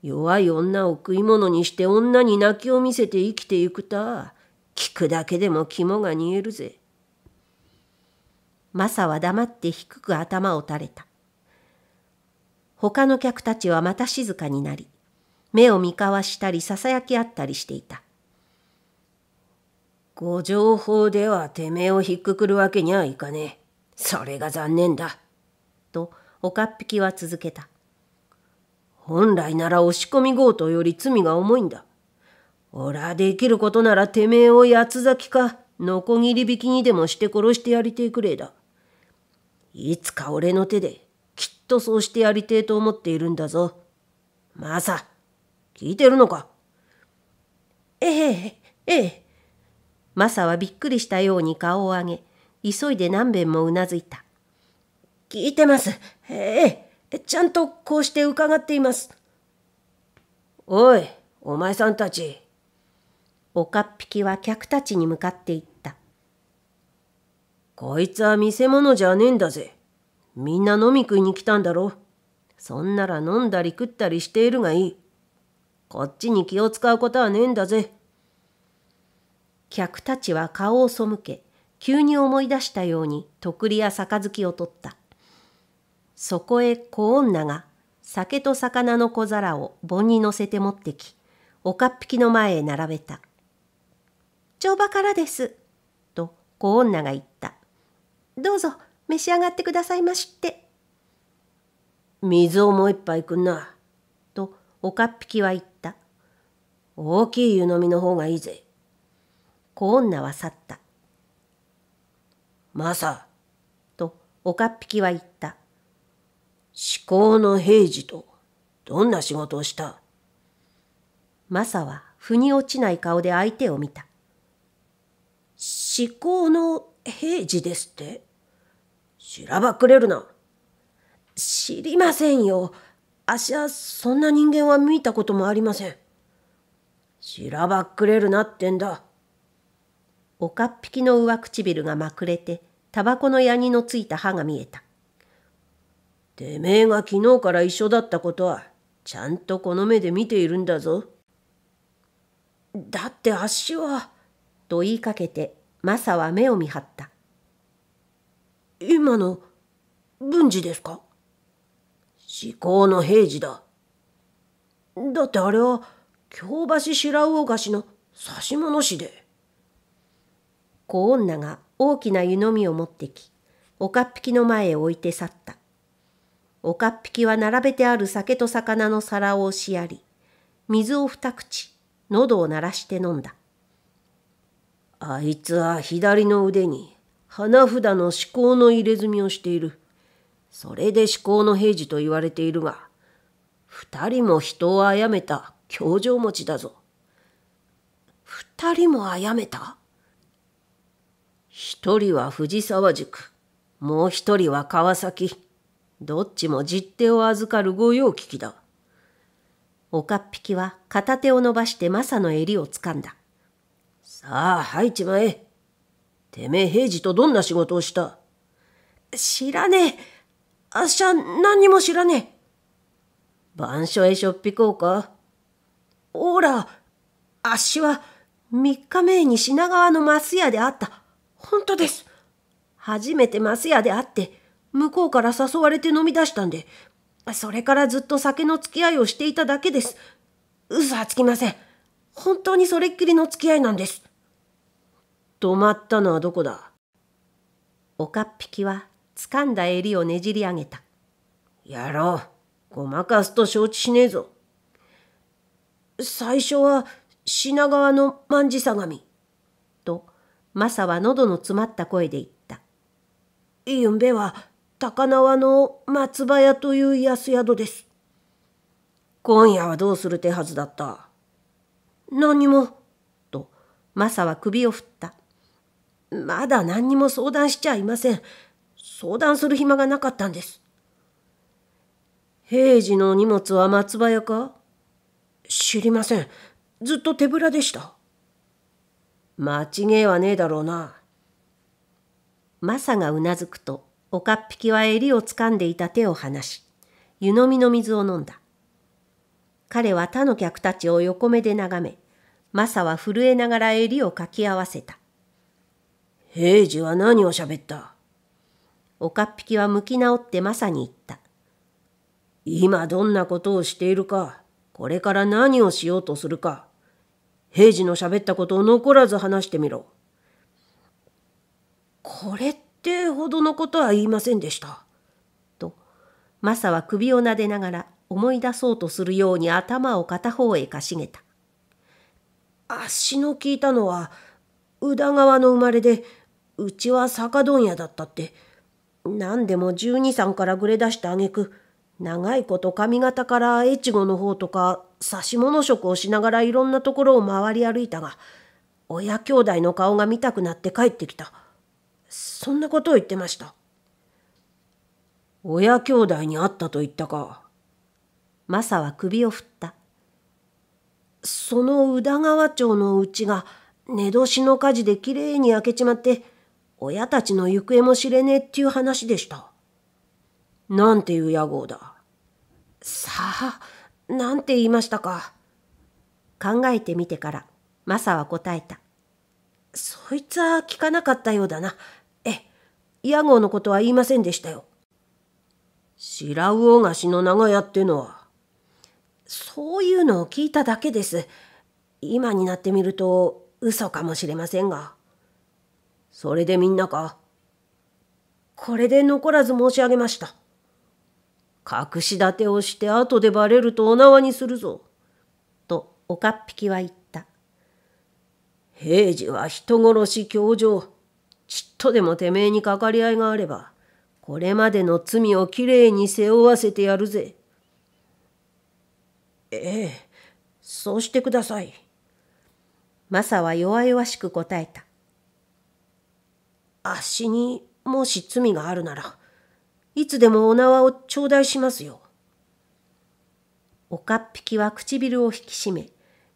弱い女を食い物にして女に泣きを見せて生きてゆくた。聞くだけでも肝が煮えるぜ。マサは黙って低く頭を垂れた。他の客たちはまた静かになり、目を見交わしたり囁き合ったりしていた。ご情報ではてめえをひっくくるわけにはいかねえ。それが残念だ。と、おかっぴきは続けた。本来なら押し込み強盗より罪が重いんだ。俺はできることならてめえを八つ咲きか、のこぎり引きにでもして殺してやりてえくれだ。いつか俺の手でとそうしてやりてえと思っているんだぞ。マサ、聞いてるのかええ、ええ。マサはびっくりしたように顔を上げ、急いで何べんもうなずいた。聞いてます。ええ、ちゃんとこうして伺っています。おい、お前さんたち。おかっぴきは客たちに向かっていった。こいつは見せ物じゃねえんだぜ。みんな飲み食いに来たんだろそんなら飲んだり食ったりしているがいいこっちに気を使うことはねえんだぜ客たちは顔を背け急に思い出したように徳利や杯を取ったそこへ小女が酒と魚の小皿を盆に乗せて持ってきおかっぴきの前へ並べた「帳場からです」と小女が言った「どうぞ召し上がってくださいまして。水をもう一杯くんな。と、おかっぴきは言った。大きい湯飲みの方がいいぜ。小女は去った。マサ。と、おかっぴきは言った。至高の平次と、どんな仕事をしたマサは、腑に落ちない顔で相手を見た。思考の平次ですってしらばくれるな。知りませんよ。あっしはそんな人間は見たこともありません。しらばっくれるなってんだ。おかっぴきの上唇がまくれて、タバコのヤニのついた歯が見えた。てめえが昨日から一緒だったことは、ちゃんとこの目で見ているんだぞ。だってあっしは、と言いかけて、マサは目を見張った。今の文治ですか至高の平次だ。だってあれは京橋白魚菓子の指物師で。小女が大きな湯飲みを持ってき、岡っ引きの前へ置いて去った。岡っ引きは並べてある酒と魚の皿を押しやり、水を二口、喉を鳴らして飲んだ。あいつは左の腕に花札の思考の入れ墨をしている。それで思考の平次と言われているが、二人も人を殺めた教場持ちだぞ。二人も殺めた一人は藤沢塾、もう一人は川崎。どっちも実手を預かる御用聞きだ。岡っ引きは片手を伸ばしてマサの襟をつかんだ。さあ、入っちまえ。てめえ平次とどんな仕事をした知らねえ。あっしゃ何にも知らねえ。晩書へしょっぴこうか。おら、あっしは3日前に品川のマス屋で会った。本当です。初めてマス屋で会って、向こうから誘われて飲み出したんで、それからずっと酒の付き合いをしていただけです。嘘はつきません。本当にそれっきりの付き合いなんです。止まったのはどこだ岡っ引きは掴んだ襟をねじり上げた。やろう。ごまかすと承知しねえぞ。最初は品川の万事相模。と、マサは喉の詰まった声で言った。ゆんべは高輪の松葉屋という安宿です。今夜はどうする手はずだった何も。と、マサは首を振った。まだ何にも相談しちゃいません。相談する暇がなかったんです。平時の荷物は松葉屋か知りません。ずっと手ぶらでした。間違いはねえだろうな。マサがうなずくと、おかっぴきは襟をつかんでいた手を離し、湯飲みの水を飲んだ。彼は他の客たちを横目で眺め、マサは震えながら襟をかき合わせた。平次は何を喋った岡っ引きは向き直ってまさに言った。今どんなことをしているか、これから何をしようとするか、平次の喋ったことを残らず話してみろ。これってほどのことは言いませんでした。と、マサは首をなでながら思い出そうとするように頭を片方へかしげた。あっしの聞いたのは、宇田川の生まれで、うちは酒問屋だったって。何でも十二三からぐれ出してあげく、長いこと上方から越後の方とか指物職をしながらいろんなところを回り歩いたが、親兄弟の顔が見たくなって帰ってきた。そんなことを言ってました。親兄弟に会ったと言ったか。マサは首を振った。その宇田川町のうちが寝年の火事できれいに焼けちまって親たちの行方も知れねえっていう話でした。なんていう屋号だ。さあ、なんて言いましたか。考えてみてから、マサは答えた。そいつは聞かなかったようだな。え、屋号のことは言いませんでしたよ。白魚菓子の長屋ってのは。そういうのを聞いただけです。今になってみると嘘かもしれませんが。それでみんなか。これで残らず申し上げました。隠し立てをして後でバレるとお縄にするぞ。と、おかっぴきは言った。平次は人殺し教場。ちっとでもてめえにかかり合いがあれば、これまでの罪をきれいに背負わせてやるぜ。ええ、そうしてください。マサは弱々しく答えた。あっしにもし罪があるならいつでもお縄を頂戴しますよ。おかっぴきは唇を引き締め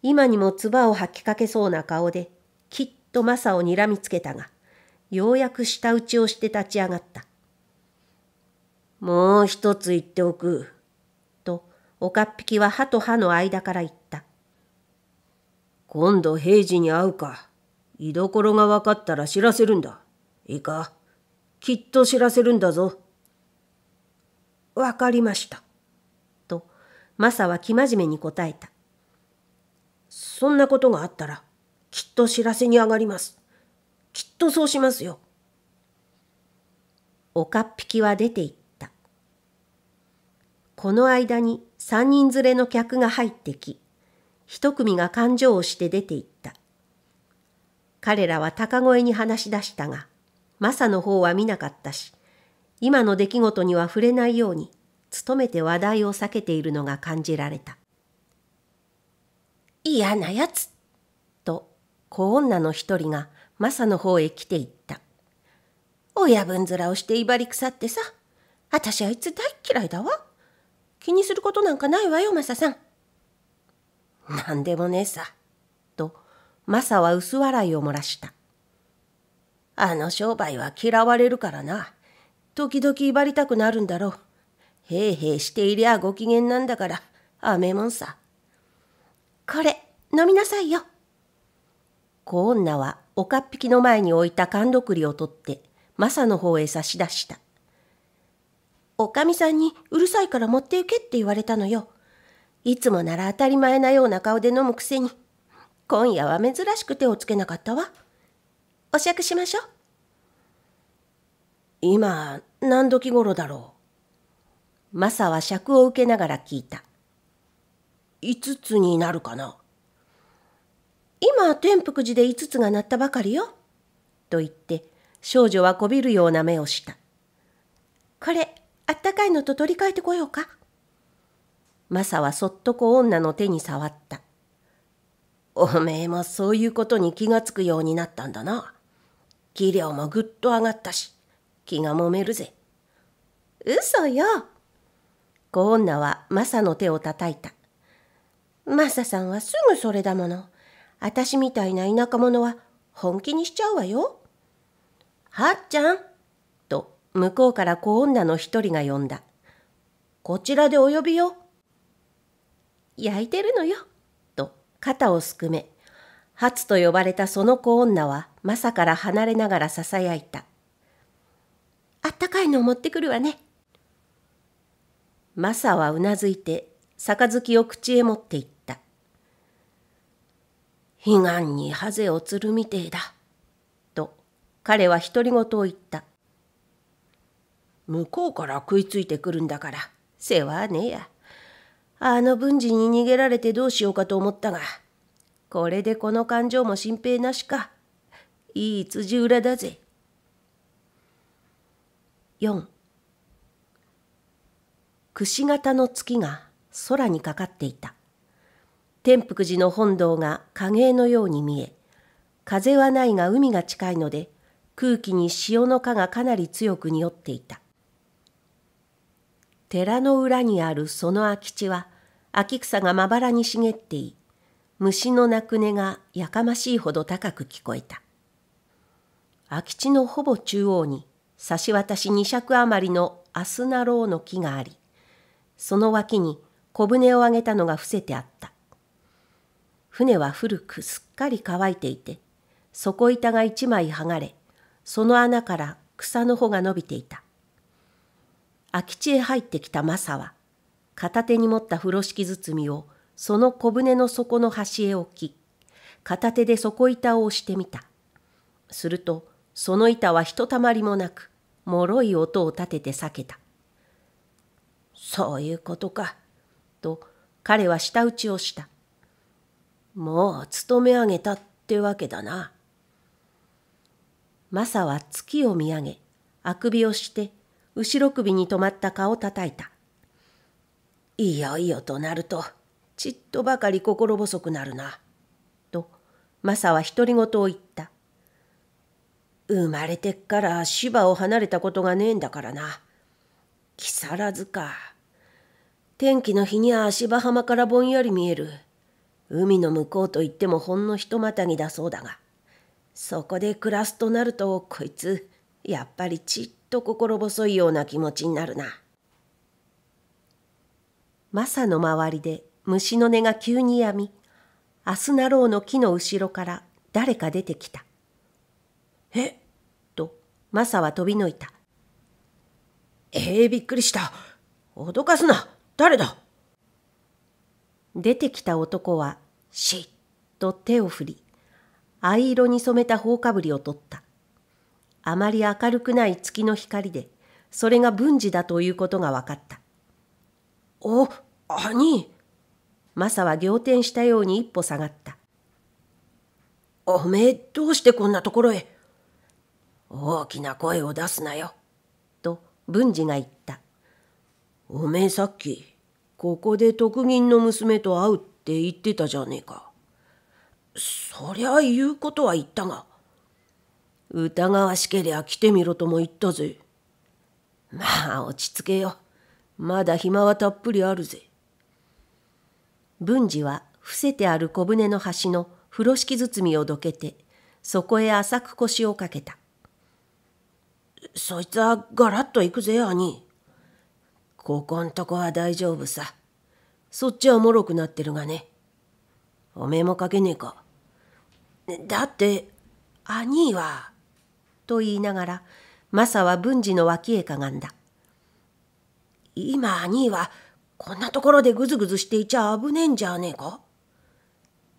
今にも唾を吐きかけそうな顔できっとマサをにらみつけたがようやく舌打ちをして立ち上がった。もう一つ言っておく。と、おかっぴきは歯と歯の間から言った。今度平次に会うか。居所が分かったら知らせるんだ。いいか、きっと知らせるんだぞ。わかりました。と、マサは生真面目に答えた。そんなことがあったら、きっと知らせに上がります。きっとそうしますよ。おかっぴきは出ていった。この間に三人連れの客が入ってき、一組が勘定をして出ていった。彼らは高声に話し出したが、マサの方は見なかったし、今の出来事には触れないように、努めて話題を避けているのが感じられた。嫌なやつと、小女の一人がマサの方へ来ていった。親分面をして威張り腐ってさ、私あいつ大嫌いだわ。気にすることなんかないわよ、マサさん。なんでもねえさ。と、マサは薄笑いを漏らした。あの商売は嫌われるからな。時々威張りたくなるんだろう。へいへいしていりゃご機嫌なんだから、雨もんさ。これ、飲みなさいよ。小女はおかっぴきの前に置いた缶どくりを取って、マサの方へ差し出した。おかみさんにうるさいから持って行けって言われたのよ。いつもなら当たり前なような顔で飲むくせに、今夜は珍しく手をつけなかったわ。お酌しましょう。今、何時頃だろう。マサは尺を受けながら聞いた。5つになるかな。今、天福寺で5つが鳴ったばかりよ。と言って、少女はこびるような目をした。これ、あったかいのと取り替えてこようか。マサはそっとこ女の手に触った。おめえもそういうことに気がつくようになったんだな。技量もぐっと上がったし、気がもめるぜ。嘘よ。小女はマサの手を叩いた。マサさんはすぐそれだもの。私みたいな田舎者は本気にしちゃうわよ。はっちゃん。と、向こうから小女の一人が呼んだ。こちらでお呼びよ。焼いてるのよ。と、肩をすくめ、初と呼ばれたその子女はマサから離れながらささやいた。あったかいのを持ってくるわね。マサはうなずいて杯を口へ持っていった。悲願にハゼを釣るみてえだ。と彼は独り言を言った。向こうから食いついてくるんだから世話ねえや。あの文治に逃げられてどうしようかと思ったが。これでこの感情も心平なしか。いい辻裏だぜ。4櫛形の月が空にかかっていた。天福寺の本堂が影絵のように見え、風はないが海が近いので、空気に潮の蚊がかなり強く匂っていた。寺の裏にあるその空き地は、秋草がまばらに茂ってい虫の鳴く音がやかましいほど高く聞こえた。空き地のほぼ中央に差し渡し二尺余りのアスナロウの木があり、その脇に小舟を上げたのが伏せてあった。船は古くすっかり乾いていて、底板が一枚剥がれ、その穴から草の穂が伸びていた。空き地へ入ってきたマサは、片手に持った風呂敷包みをその小舟の底の端へ置き、片手で底板を押してみた。すると、その板はひとたまりもなく、脆い音を立てて裂けた。そういうことか、と彼は舌打ちをした。もう勤め上げたってわけだな。マサは月を見上げ、あくびをして、後ろ首に止まった顔をたたいた。いよいよとなると、ちっとばかり心細くなるな。と、マサは独り言を言った。生まれてっから芝を離れたことがねえんだからな。木更津か。天気の日には芝浜からぼんやり見える。海の向こうといってもほんのひとまたぎだそうだが、そこで暮らすとなると、こいつ、やっぱりちっと心細いような気持ちになるな。マサの周りで虫の音が急にやみ、明日なろうの木の後ろから誰か出てきた。えと、マサは飛びのいた。ええー、びっくりした。脅かすな。誰だ出てきた男は、しっと手を振り、藍色に染めた放かぶりを取った。あまり明るくない月の光で、それが文字だということが分かった。お、兄。マサは仰天したように一歩下がった。おめえ、どうしてこんなところへ大きな声を出すなよ。と、文治が言った。おめえさっき、ここで特銀の娘と会うって言ってたじゃねえか。そりゃ言うことは言ったが、疑わしけりゃ来てみろとも言ったぜ。まあ落ち着けよ。まだ暇はたっぷりあるぜ。文治は伏せてある小舟の端の風呂敷包みをどけて、そこへ浅く腰をかけた。そいつはガラッと行くぜ、兄。ここんとこは大丈夫さ。そっちはもろくなってるがね。おめえもかけねえか。だって、兄は。と言いながら、マサは文治の脇へかがんだ。今、兄はこんなところでぐずぐずしていちゃ危ねえんじゃねえか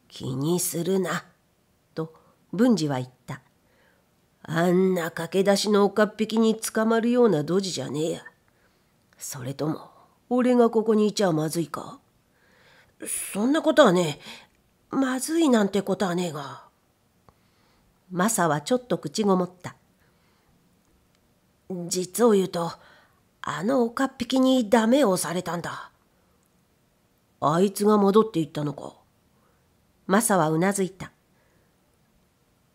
気にするな、と文治は言った。あんな駆け出しのおかっぴきに捕まるようなドジじゃねえや。それとも、俺がここにいちゃまずいかそんなことはねえ。まずいなんてことはねえが。マサはちょっと口ごもった。実を言うと、あのおかっぴきにダメをされたんだ。あいつが戻っていったのか。マサはうなずいた。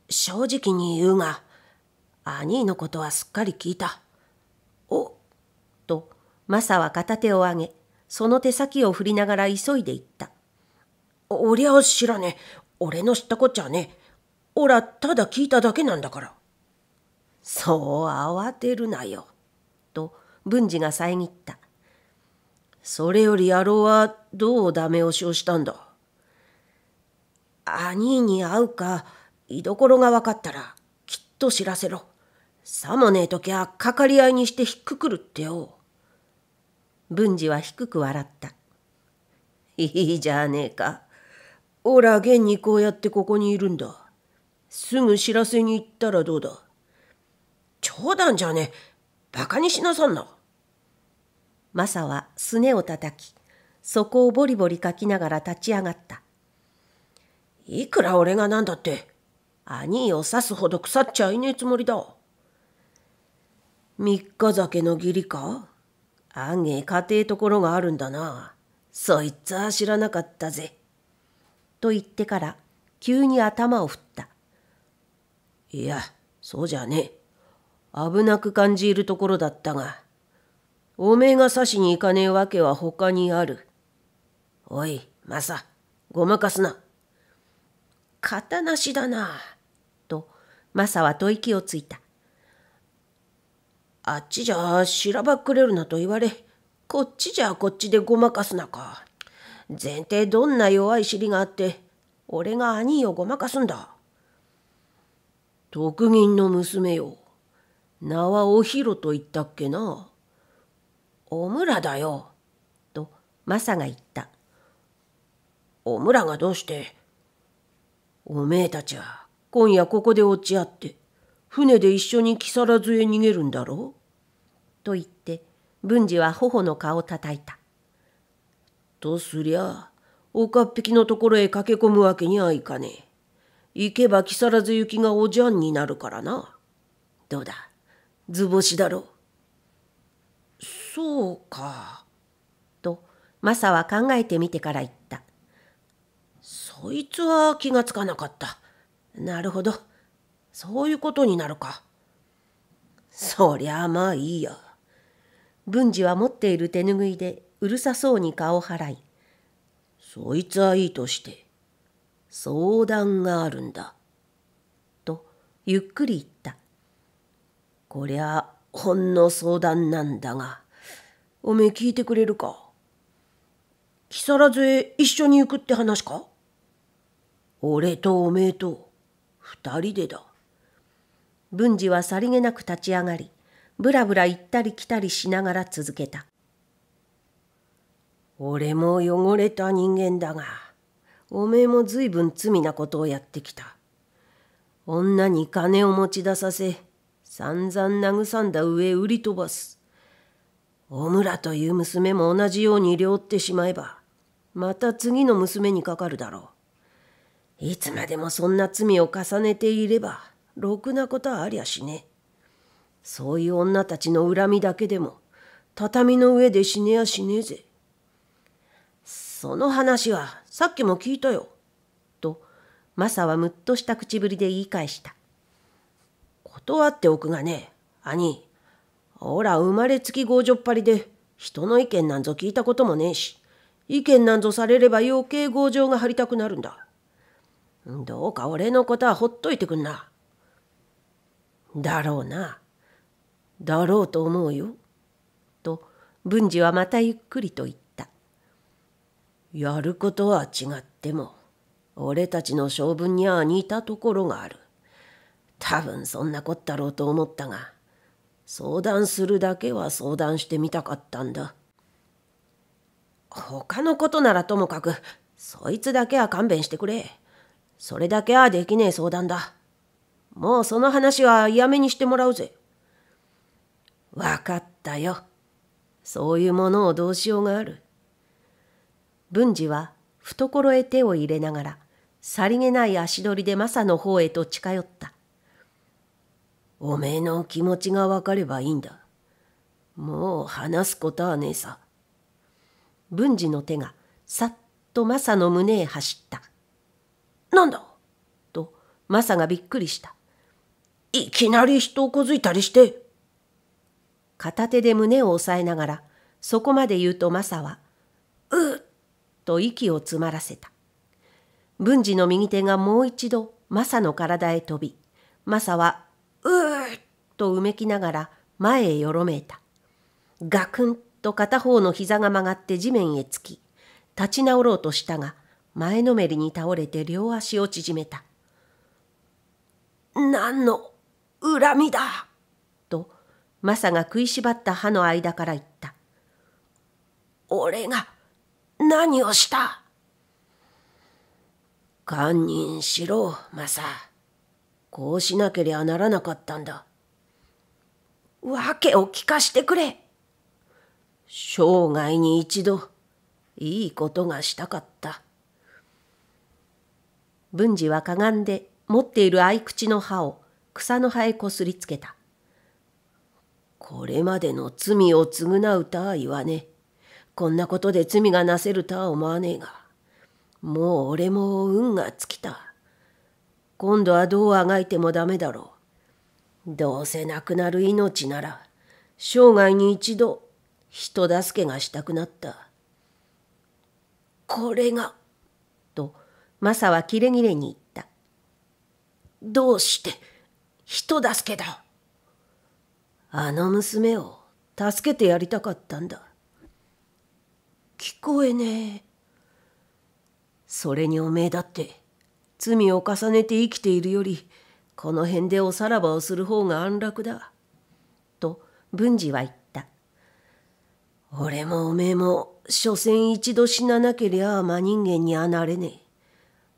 正直に言うが、兄のことはすっかり聞いた。お、と、マサは片手を上げ、その手先を振りながら急いで行った。おりゃ知らねえ。俺の知ったこっちゃねえ。おら、ただ聞いただけなんだから。そう慌てるなよ。と、文治が遮った。それより野郎はどうダメ押しをしたんだ兄に会うか居所が分かったらきっと知らせろさもねえ時はかかり合いにしてひっくくるってよ文治は低く笑ったいいじゃねえかおら現にこうやってここにいるんだすぐ知らせに行ったらどうだ冗談じゃねえ馬鹿にしなさんなマサはすねをたたき、そこをボリボリかきながら立ち上がった。いくら俺がなんだって、兄を刺すほど腐っちゃいねえつもりだ。三日酒の義理か案外家庭ところがあるんだな。そいつは知らなかったぜ。と言ってから急に頭を振った。いや、そうじゃねえ。危なく感じるところだったが、おめえが刺しに行かねえわけは他にある。おい、マサ、ごまかすな。型なしだな。と、マサは吐息をついた。あっちじゃしらばっくれるなと言われ、こっちじゃこっちでごまかすなか。前提どんな弱い尻があって、俺が兄をごまかすんだ。特銀の娘よ。名はおひろと言ったっけな。おむらだよ。と、マサが言った。おむらがどうして。おめえたちは、今夜ここで落ち合って、船で一緒に木更津へ逃げるんだろうと言って、文治は頬の顔をたたいた。とすりゃ、岡っ引きのところへ駆け込むわけにはいかねえ。行けば木更津行きがおじゃんになるからな。どうだ、図星だろう。そうか。と、マサは考えてみてから言った。そいつは気がつかなかった。なるほど。そういうことになるか。そりゃまあいいや。文治は持っている手ぬぐいでうるさそうに顔を払い。そいつはいいとして、相談があるんだ。と、ゆっくり言った。こりゃ、ほんの相談なんだが、おめえ聞いてくれるか木更津へ一緒に行くって話か俺とおめえと二人でだ。文治はさりげなく立ち上がり、ぶらぶら行ったり来たりしながら続けた。俺も汚れた人間だが、おめえも随分罪なことをやってきた。女に金を持ち出させ、散々慰んだ上売り飛ばす。おむらという娘も同じように両ってしまえばまた次の娘にかかるだろういつまでもそんな罪を重ねていればろくなことはありゃしねそういう女たちの恨みだけでも畳の上で死ねやしねえぜその話はさっきも聞いたよとマサはむっとした口ぶりで言い返した断っておくがね兄ほら生まれつき強情っぱりで人の意見なんぞ聞いたこともねえし意見なんぞされれば余計強情が張りたくなるんだどうか俺のことはほっといてくんなだろうなだろうと思うよと文治はまたゆっくりと言ったやることは違っても俺たちの性分には似たところがある多分そんなこったろうと思ったが相談するだけは相談してみたかったんだ他のことならともかくそいつだけは勘弁してくれそれだけはできねえ相談だもうその話はやめにしてもらうぜわかったよそういうものをどうしようがある文治は懐へ手を入れながらさりげない足取りでマサの方へと近寄ったおめえの気持ちがわかればいいんだ。もう話すことはねえさ。文治の手がさっとマサの胸へ走った。なんだとマサがびっくりした。いきなり人をこづいたりして。片手で胸を押さえながら、そこまで言うとマサは、うっと息を詰まらせた。文治の右手がもう一度マサの体へ飛び、マサはうーっとうめきながら前へよろめいた。ガクンと片方の膝が曲がって地面へつき、立ち直ろうとしたが、前のめりに倒れて両足を縮めた。何の恨みだと、マサが食いしばった歯の間から言った。俺が何をした堪忍しろ、マサ。こうしなけりゃならなかったんだ。わけを聞かしてくれ。生涯に一度、いいことがしたかった。文治はかがんで持っている合口の歯を草の葉へこすりつけた。これまでの罪を償うとは言わねえ。こんなことで罪がなせるとは思わねえが、もう俺も運が尽きた。今度はどうあがいてもダメだろう。どうせ亡くなる命なら、生涯に一度、人助けがしたくなった。これが、と、マサはキレキレに言った。どうして、人助けだ。あの娘を助けてやりたかったんだ。聞こえねえ。それにおめえだって、罪を重ねて生きているよりこの辺でおさらばをする方が安楽だ。と文治は言った。俺もおめえも所詮一度死ななけりゃあ真人間にはなれねえ。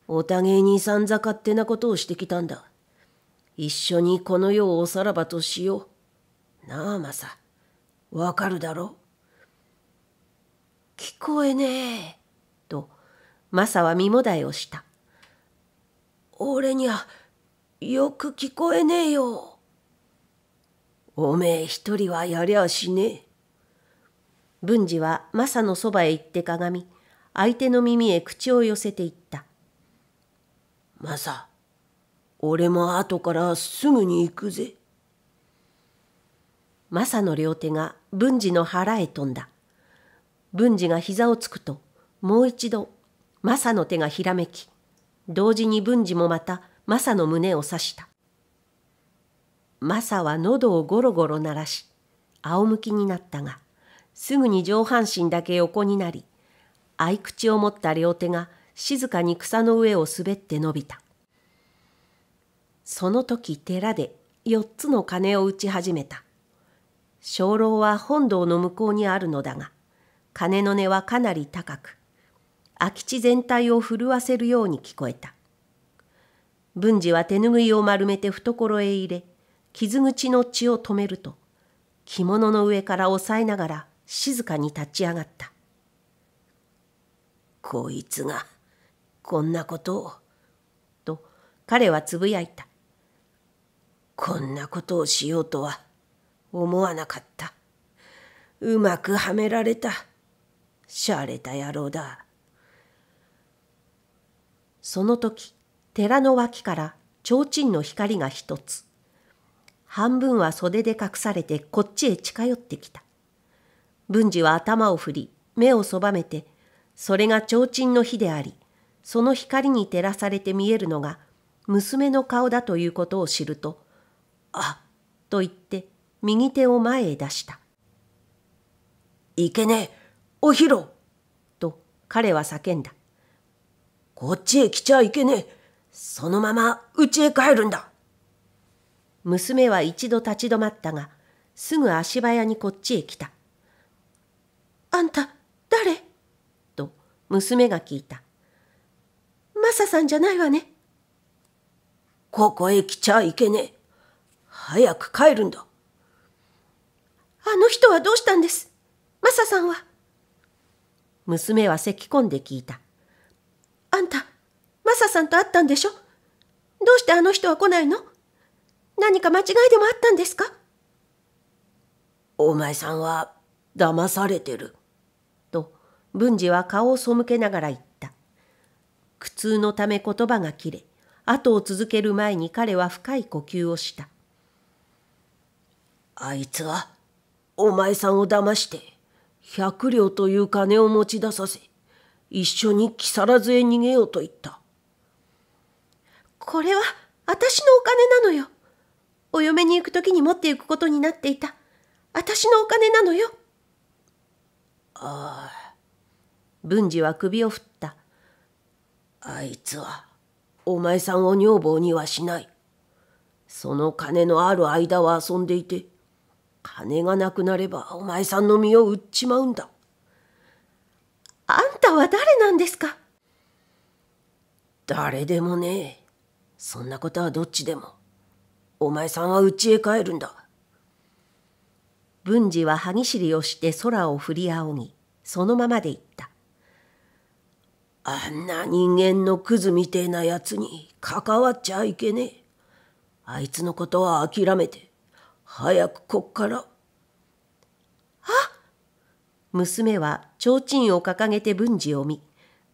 お互いにさんざ勝手なことをしてきたんだ。一緒にこの世をおさらばとしよう。なあ、マサ。わかるだろ聞こえねえ。と、マサは身もだえをした。俺にゃよく聞こえねえよ。おめえ一人はやりゃしねえ。文治はマサのそばへ行ってかがみ、相手の耳へ口を寄せていった。マサ、俺も後からすぐに行くぜ。マサの両手が文治の腹へ飛んだ。文治が膝をつくと、もう一度、マサの手がひらめき、同時に文治もまたマサの胸を刺した。マサは喉をゴロゴロ鳴らし、仰向きになったが、すぐに上半身だけ横になり、合口を持った両手が静かに草の上を滑って伸びた。その時寺で四つの鐘を打ち始めた。鐘楼は本堂の向こうにあるのだが、鐘の音はかなり高く、空き地全体を震わせるように聞こえた。文治は手ぬぐいを丸めて懐へ入れ、傷口の血を止めると、着物の上から押さえながら静かに立ち上がった。こいつが、こんなことを、と彼はつぶやいた。こんなことをしようとは思わなかった。うまくはめられた。しゃれた野郎だ。その時、寺の脇から提灯の光が一つ。半分は袖で隠されてこっちへ近寄ってきた。文治は頭を振り、目をそばめて、それが提灯の火であり、その光に照らされて見えるのが娘の顔だということを知ると、あっと言って右手を前へ出した。いけねえ、おひろと彼は叫んだ。こっちへ来ちゃいけねえ。そのままうちへ帰るんだ。娘は一度立ち止まったが、すぐ足早にこっちへ来た。あんた、誰と娘が聞いた。マサさんじゃないわね。ここへ来ちゃいけねえ。早く帰るんだ。あの人はどうしたんですマサさんは。娘は咳き込んで聞いた。あんた、マサさんと会ったんでしょどうしてあの人は来ないの何か間違いでもあったんですかお前さんは騙されてる。と、文治は顔を背けながら言った。苦痛のため言葉が切れ、後を続ける前に彼は深い呼吸をした。あいつは、お前さんを騙して、百両という金を持ち出させ、一緒に木更津へ逃げようと言った。これは私のお金なのよ。お嫁に行く時に持って行くことになっていた。私のお金なのよ。ああ。文治は首を振った。あいつは、お前さんを女房にはしない。その金のある間は遊んでいて、金がなくなればお前さんの身を売っちまうんだ。なんですか誰でもねえそんなことはどっちでもお前さんは家へ帰るんだ文治は歯ぎしりをして空を振り仰ぎそのままで言ったあんな人間のクズみてえなやつに関わっちゃいけねえあいつのことは諦めて早くこっからあ娘は提灯を掲げて文治を見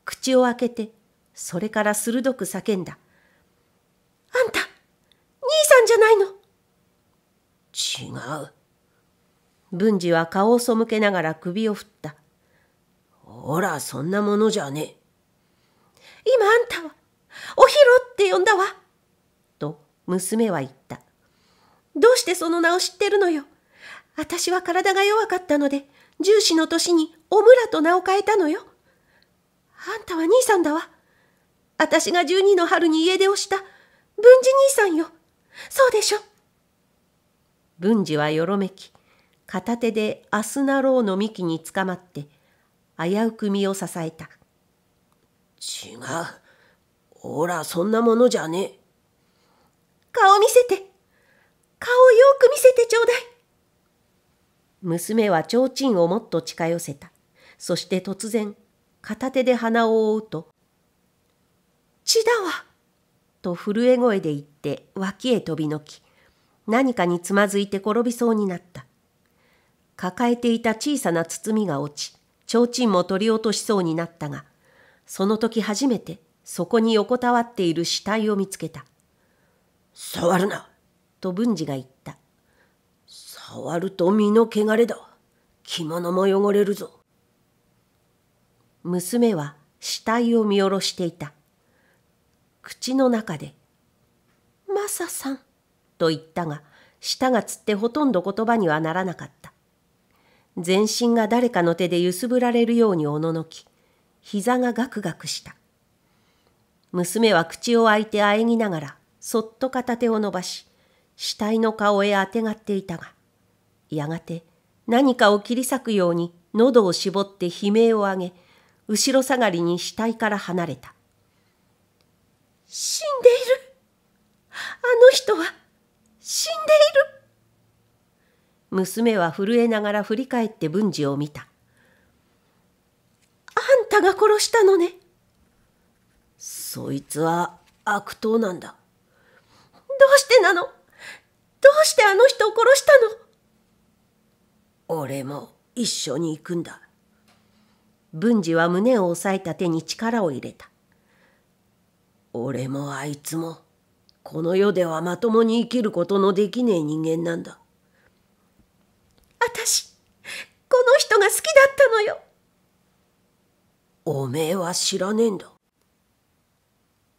口を開けて、それから鋭く叫んだ。あんた、兄さんじゃないの違う。文治は顔を背けながら首を振った。ほら、そんなものじゃねえ。今あんたは、おひろって呼んだわ。と、娘は言った。どうしてその名を知ってるのよ。私は体が弱かったので、重視の年におむらと名を変えたのよ。あんたは兄さんだわ。私が12の春に家出をした文治兄さんよ。そうでしょ。文治はよろめき、片手でアスナローの幹につかまって、危うく身を支えた。違う。おら、そんなものじゃねえ。顔見せて。顔よく見せてちょうだい。娘は提灯をもっと近寄せた。そして突然、片手で鼻を覆うと、血だわと震え声で言って脇へ飛びのき、何かにつまずいて転びそうになった。抱えていた小さな包みが落ち、提灯も取り落としそうになったが、その時初めてそこに横たわっている死体を見つけた。触るなと文治が言った。触ると身の汚れだ。着物も汚れるぞ。娘は死体を見下ろしていた。口の中で、マサさんと言ったが、舌がつってほとんど言葉にはならなかった。全身が誰かの手で揺すぶられるようにおののき、膝がガクガクした。娘は口を開いてあえぎながら、そっと片手を伸ばし、死体の顔へあてがっていたが、やがて何かを切り裂くように喉を絞って悲鳴を上げ、後ろ下がりに死体から離れた。死んでいる。あの人は死んでいる。娘は震えながら振り返って文治を見た。あんたが殺したのね。そいつは悪党なんだ。どうしてなのどうしてあの人を殺したの俺も一緒に行くんだ。文治は胸を押さえた手に力を入れた。俺もあいつも、この世ではまともに生きることのできねえ人間なんだ。あたし、この人が好きだったのよ。おめえは知らねえんだ。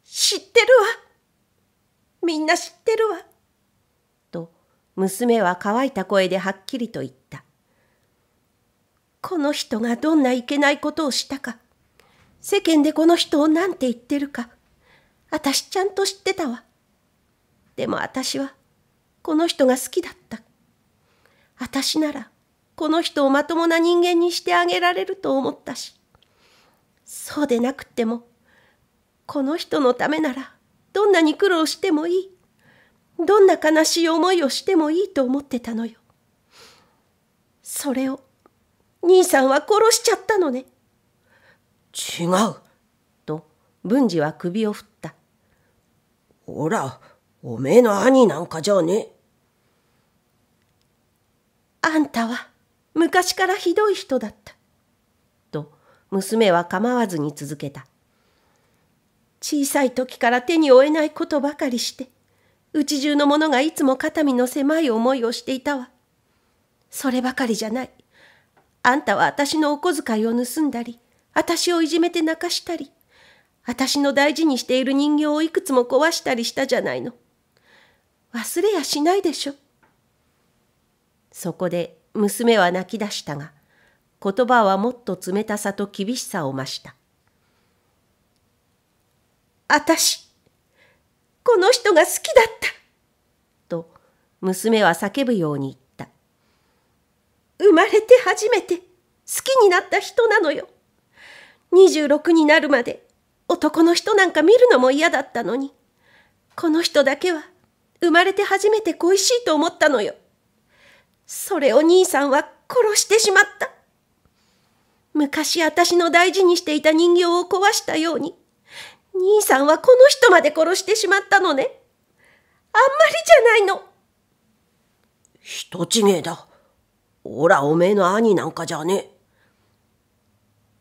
知ってるわ。みんな知ってるわ。と、娘は乾いた声ではっきりと言った。この人がどんないけないことをしたか、世間でこの人を何て言ってるか、あたしちゃんと知ってたわ。でもあたしは、この人が好きだった。あたしなら、この人をまともな人間にしてあげられると思ったし、そうでなくっても、この人のためなら、どんなに苦労してもいい。どんな悲しい思いをしてもいいと思ってたのよ。それを兄さんは殺しちゃったのね。違う。と文治は首を振った。ほら、おめえの兄なんかじゃねあんたは昔からひどい人だった。と娘は構わずに続けた。小さい時から手に負えないことばかりして、うち中の者がいつも肩身の狭い思いをしていたわ。そればかりじゃない。あんたは私のお小遣いを盗んだり、私をいじめて泣かしたり、私の大事にしている人形をいくつも壊したりしたじゃないの。忘れやしないでしょ。そこで娘は泣き出したが、言葉はもっと冷たさと厳しさを増した。あたし、この人が好きだった。と、娘は叫ぶように言った。生まれて初めて好きになった人なのよ。26になるまで男の人なんか見るのも嫌だったのに、この人だけは生まれて初めて恋しいと思ったのよ。それを兄さんは殺してしまった。昔私の大事にしていた人形を壊したように、兄さんはこの人まで殺してしまったのね。あんまりじゃないの。人違えだ。おらおめえの兄なんかじゃねえ。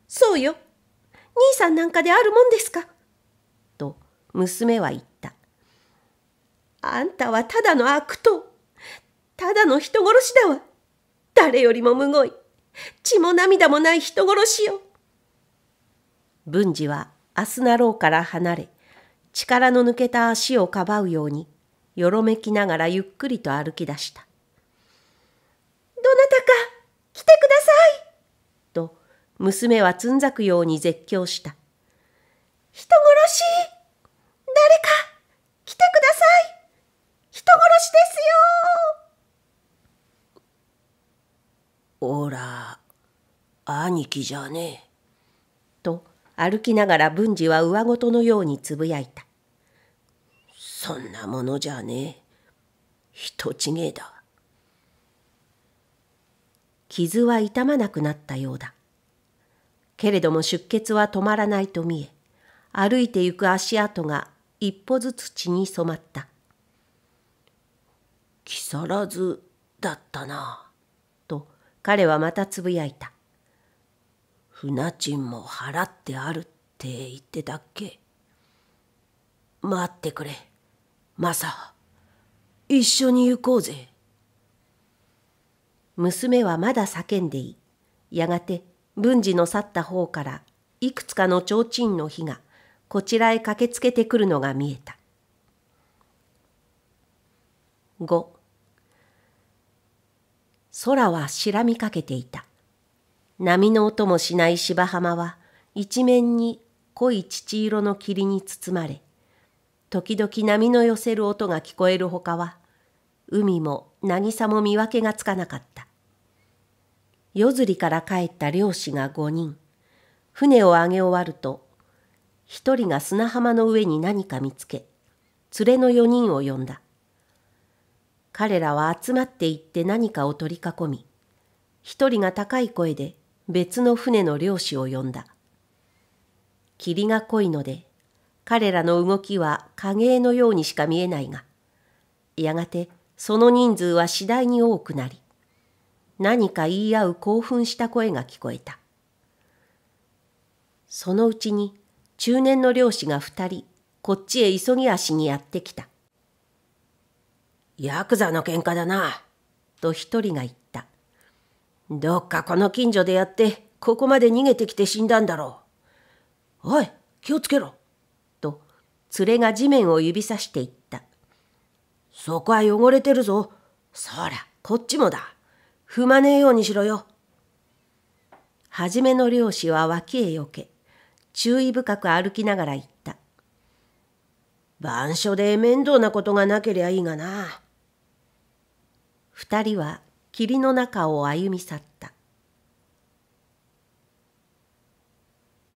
そうよ。兄さんなんかであるもんですか。と娘は言った。あんたはただの悪党。ただの人殺しだわ。誰よりもむごい。血も涙もない人殺しよ。文治は明日なろうから離れ、力の抜けた足をかばうように、よろめきながらゆっくりと歩き出した。どなたか来てくださいと娘はつんざくように絶叫した。人殺し誰か来てください人殺しですよおら、兄貴じゃねえ。と歩きながら文治は上ごとのようにつぶやいた。そんなものじゃねえ。人違えだ。傷は痛まなくなったようだ。けれども出血は止まらないと見え、歩いて行く足跡が一歩ずつ血に染まった。木更津だったなと彼はまたつぶやいた。船賃も払ってあるって言ってたっけ待ってくれ、マサ。一緒に行こうぜ。娘はまだ叫んでいい。やがて文治の去った方からいくつかの提灯の火がこちらへ駆けつけてくるのが見えた。5空は白みかけていた。波の音もしない芝浜は一面に濃い乳色の霧に包まれ、時々波の寄せる音が聞こえるほかは、海も渚も見分けがつかなかった。夜釣りから帰った漁師が5人船を上げ終わると1人が砂浜の上に何か見つけ連れの4人を呼んだ彼らは集まっていって何かを取り囲み1人が高い声で別の船の漁師を呼んだ霧が濃いので彼らの動きは影絵のようにしか見えないがやがてその人数は次第に多くなり何か言い合う興奮した声が聞こえた。そのうちに中年の漁師が二人、こっちへ急ぎ足にやってきた。ヤクザの喧嘩だな、と一人が言った。どっかこの近所でやって、ここまで逃げてきて死んだんだろう。おい、気をつけろ。と、連れが地面を指さして言った。そこは汚れてるぞ。そら、こっちもだ。踏まねえようにしろよ。はじめの漁師は脇へよけ、注意深く歩きながら言った。番所で面倒なことがなけりゃいいがな。二人は霧の中を歩み去った。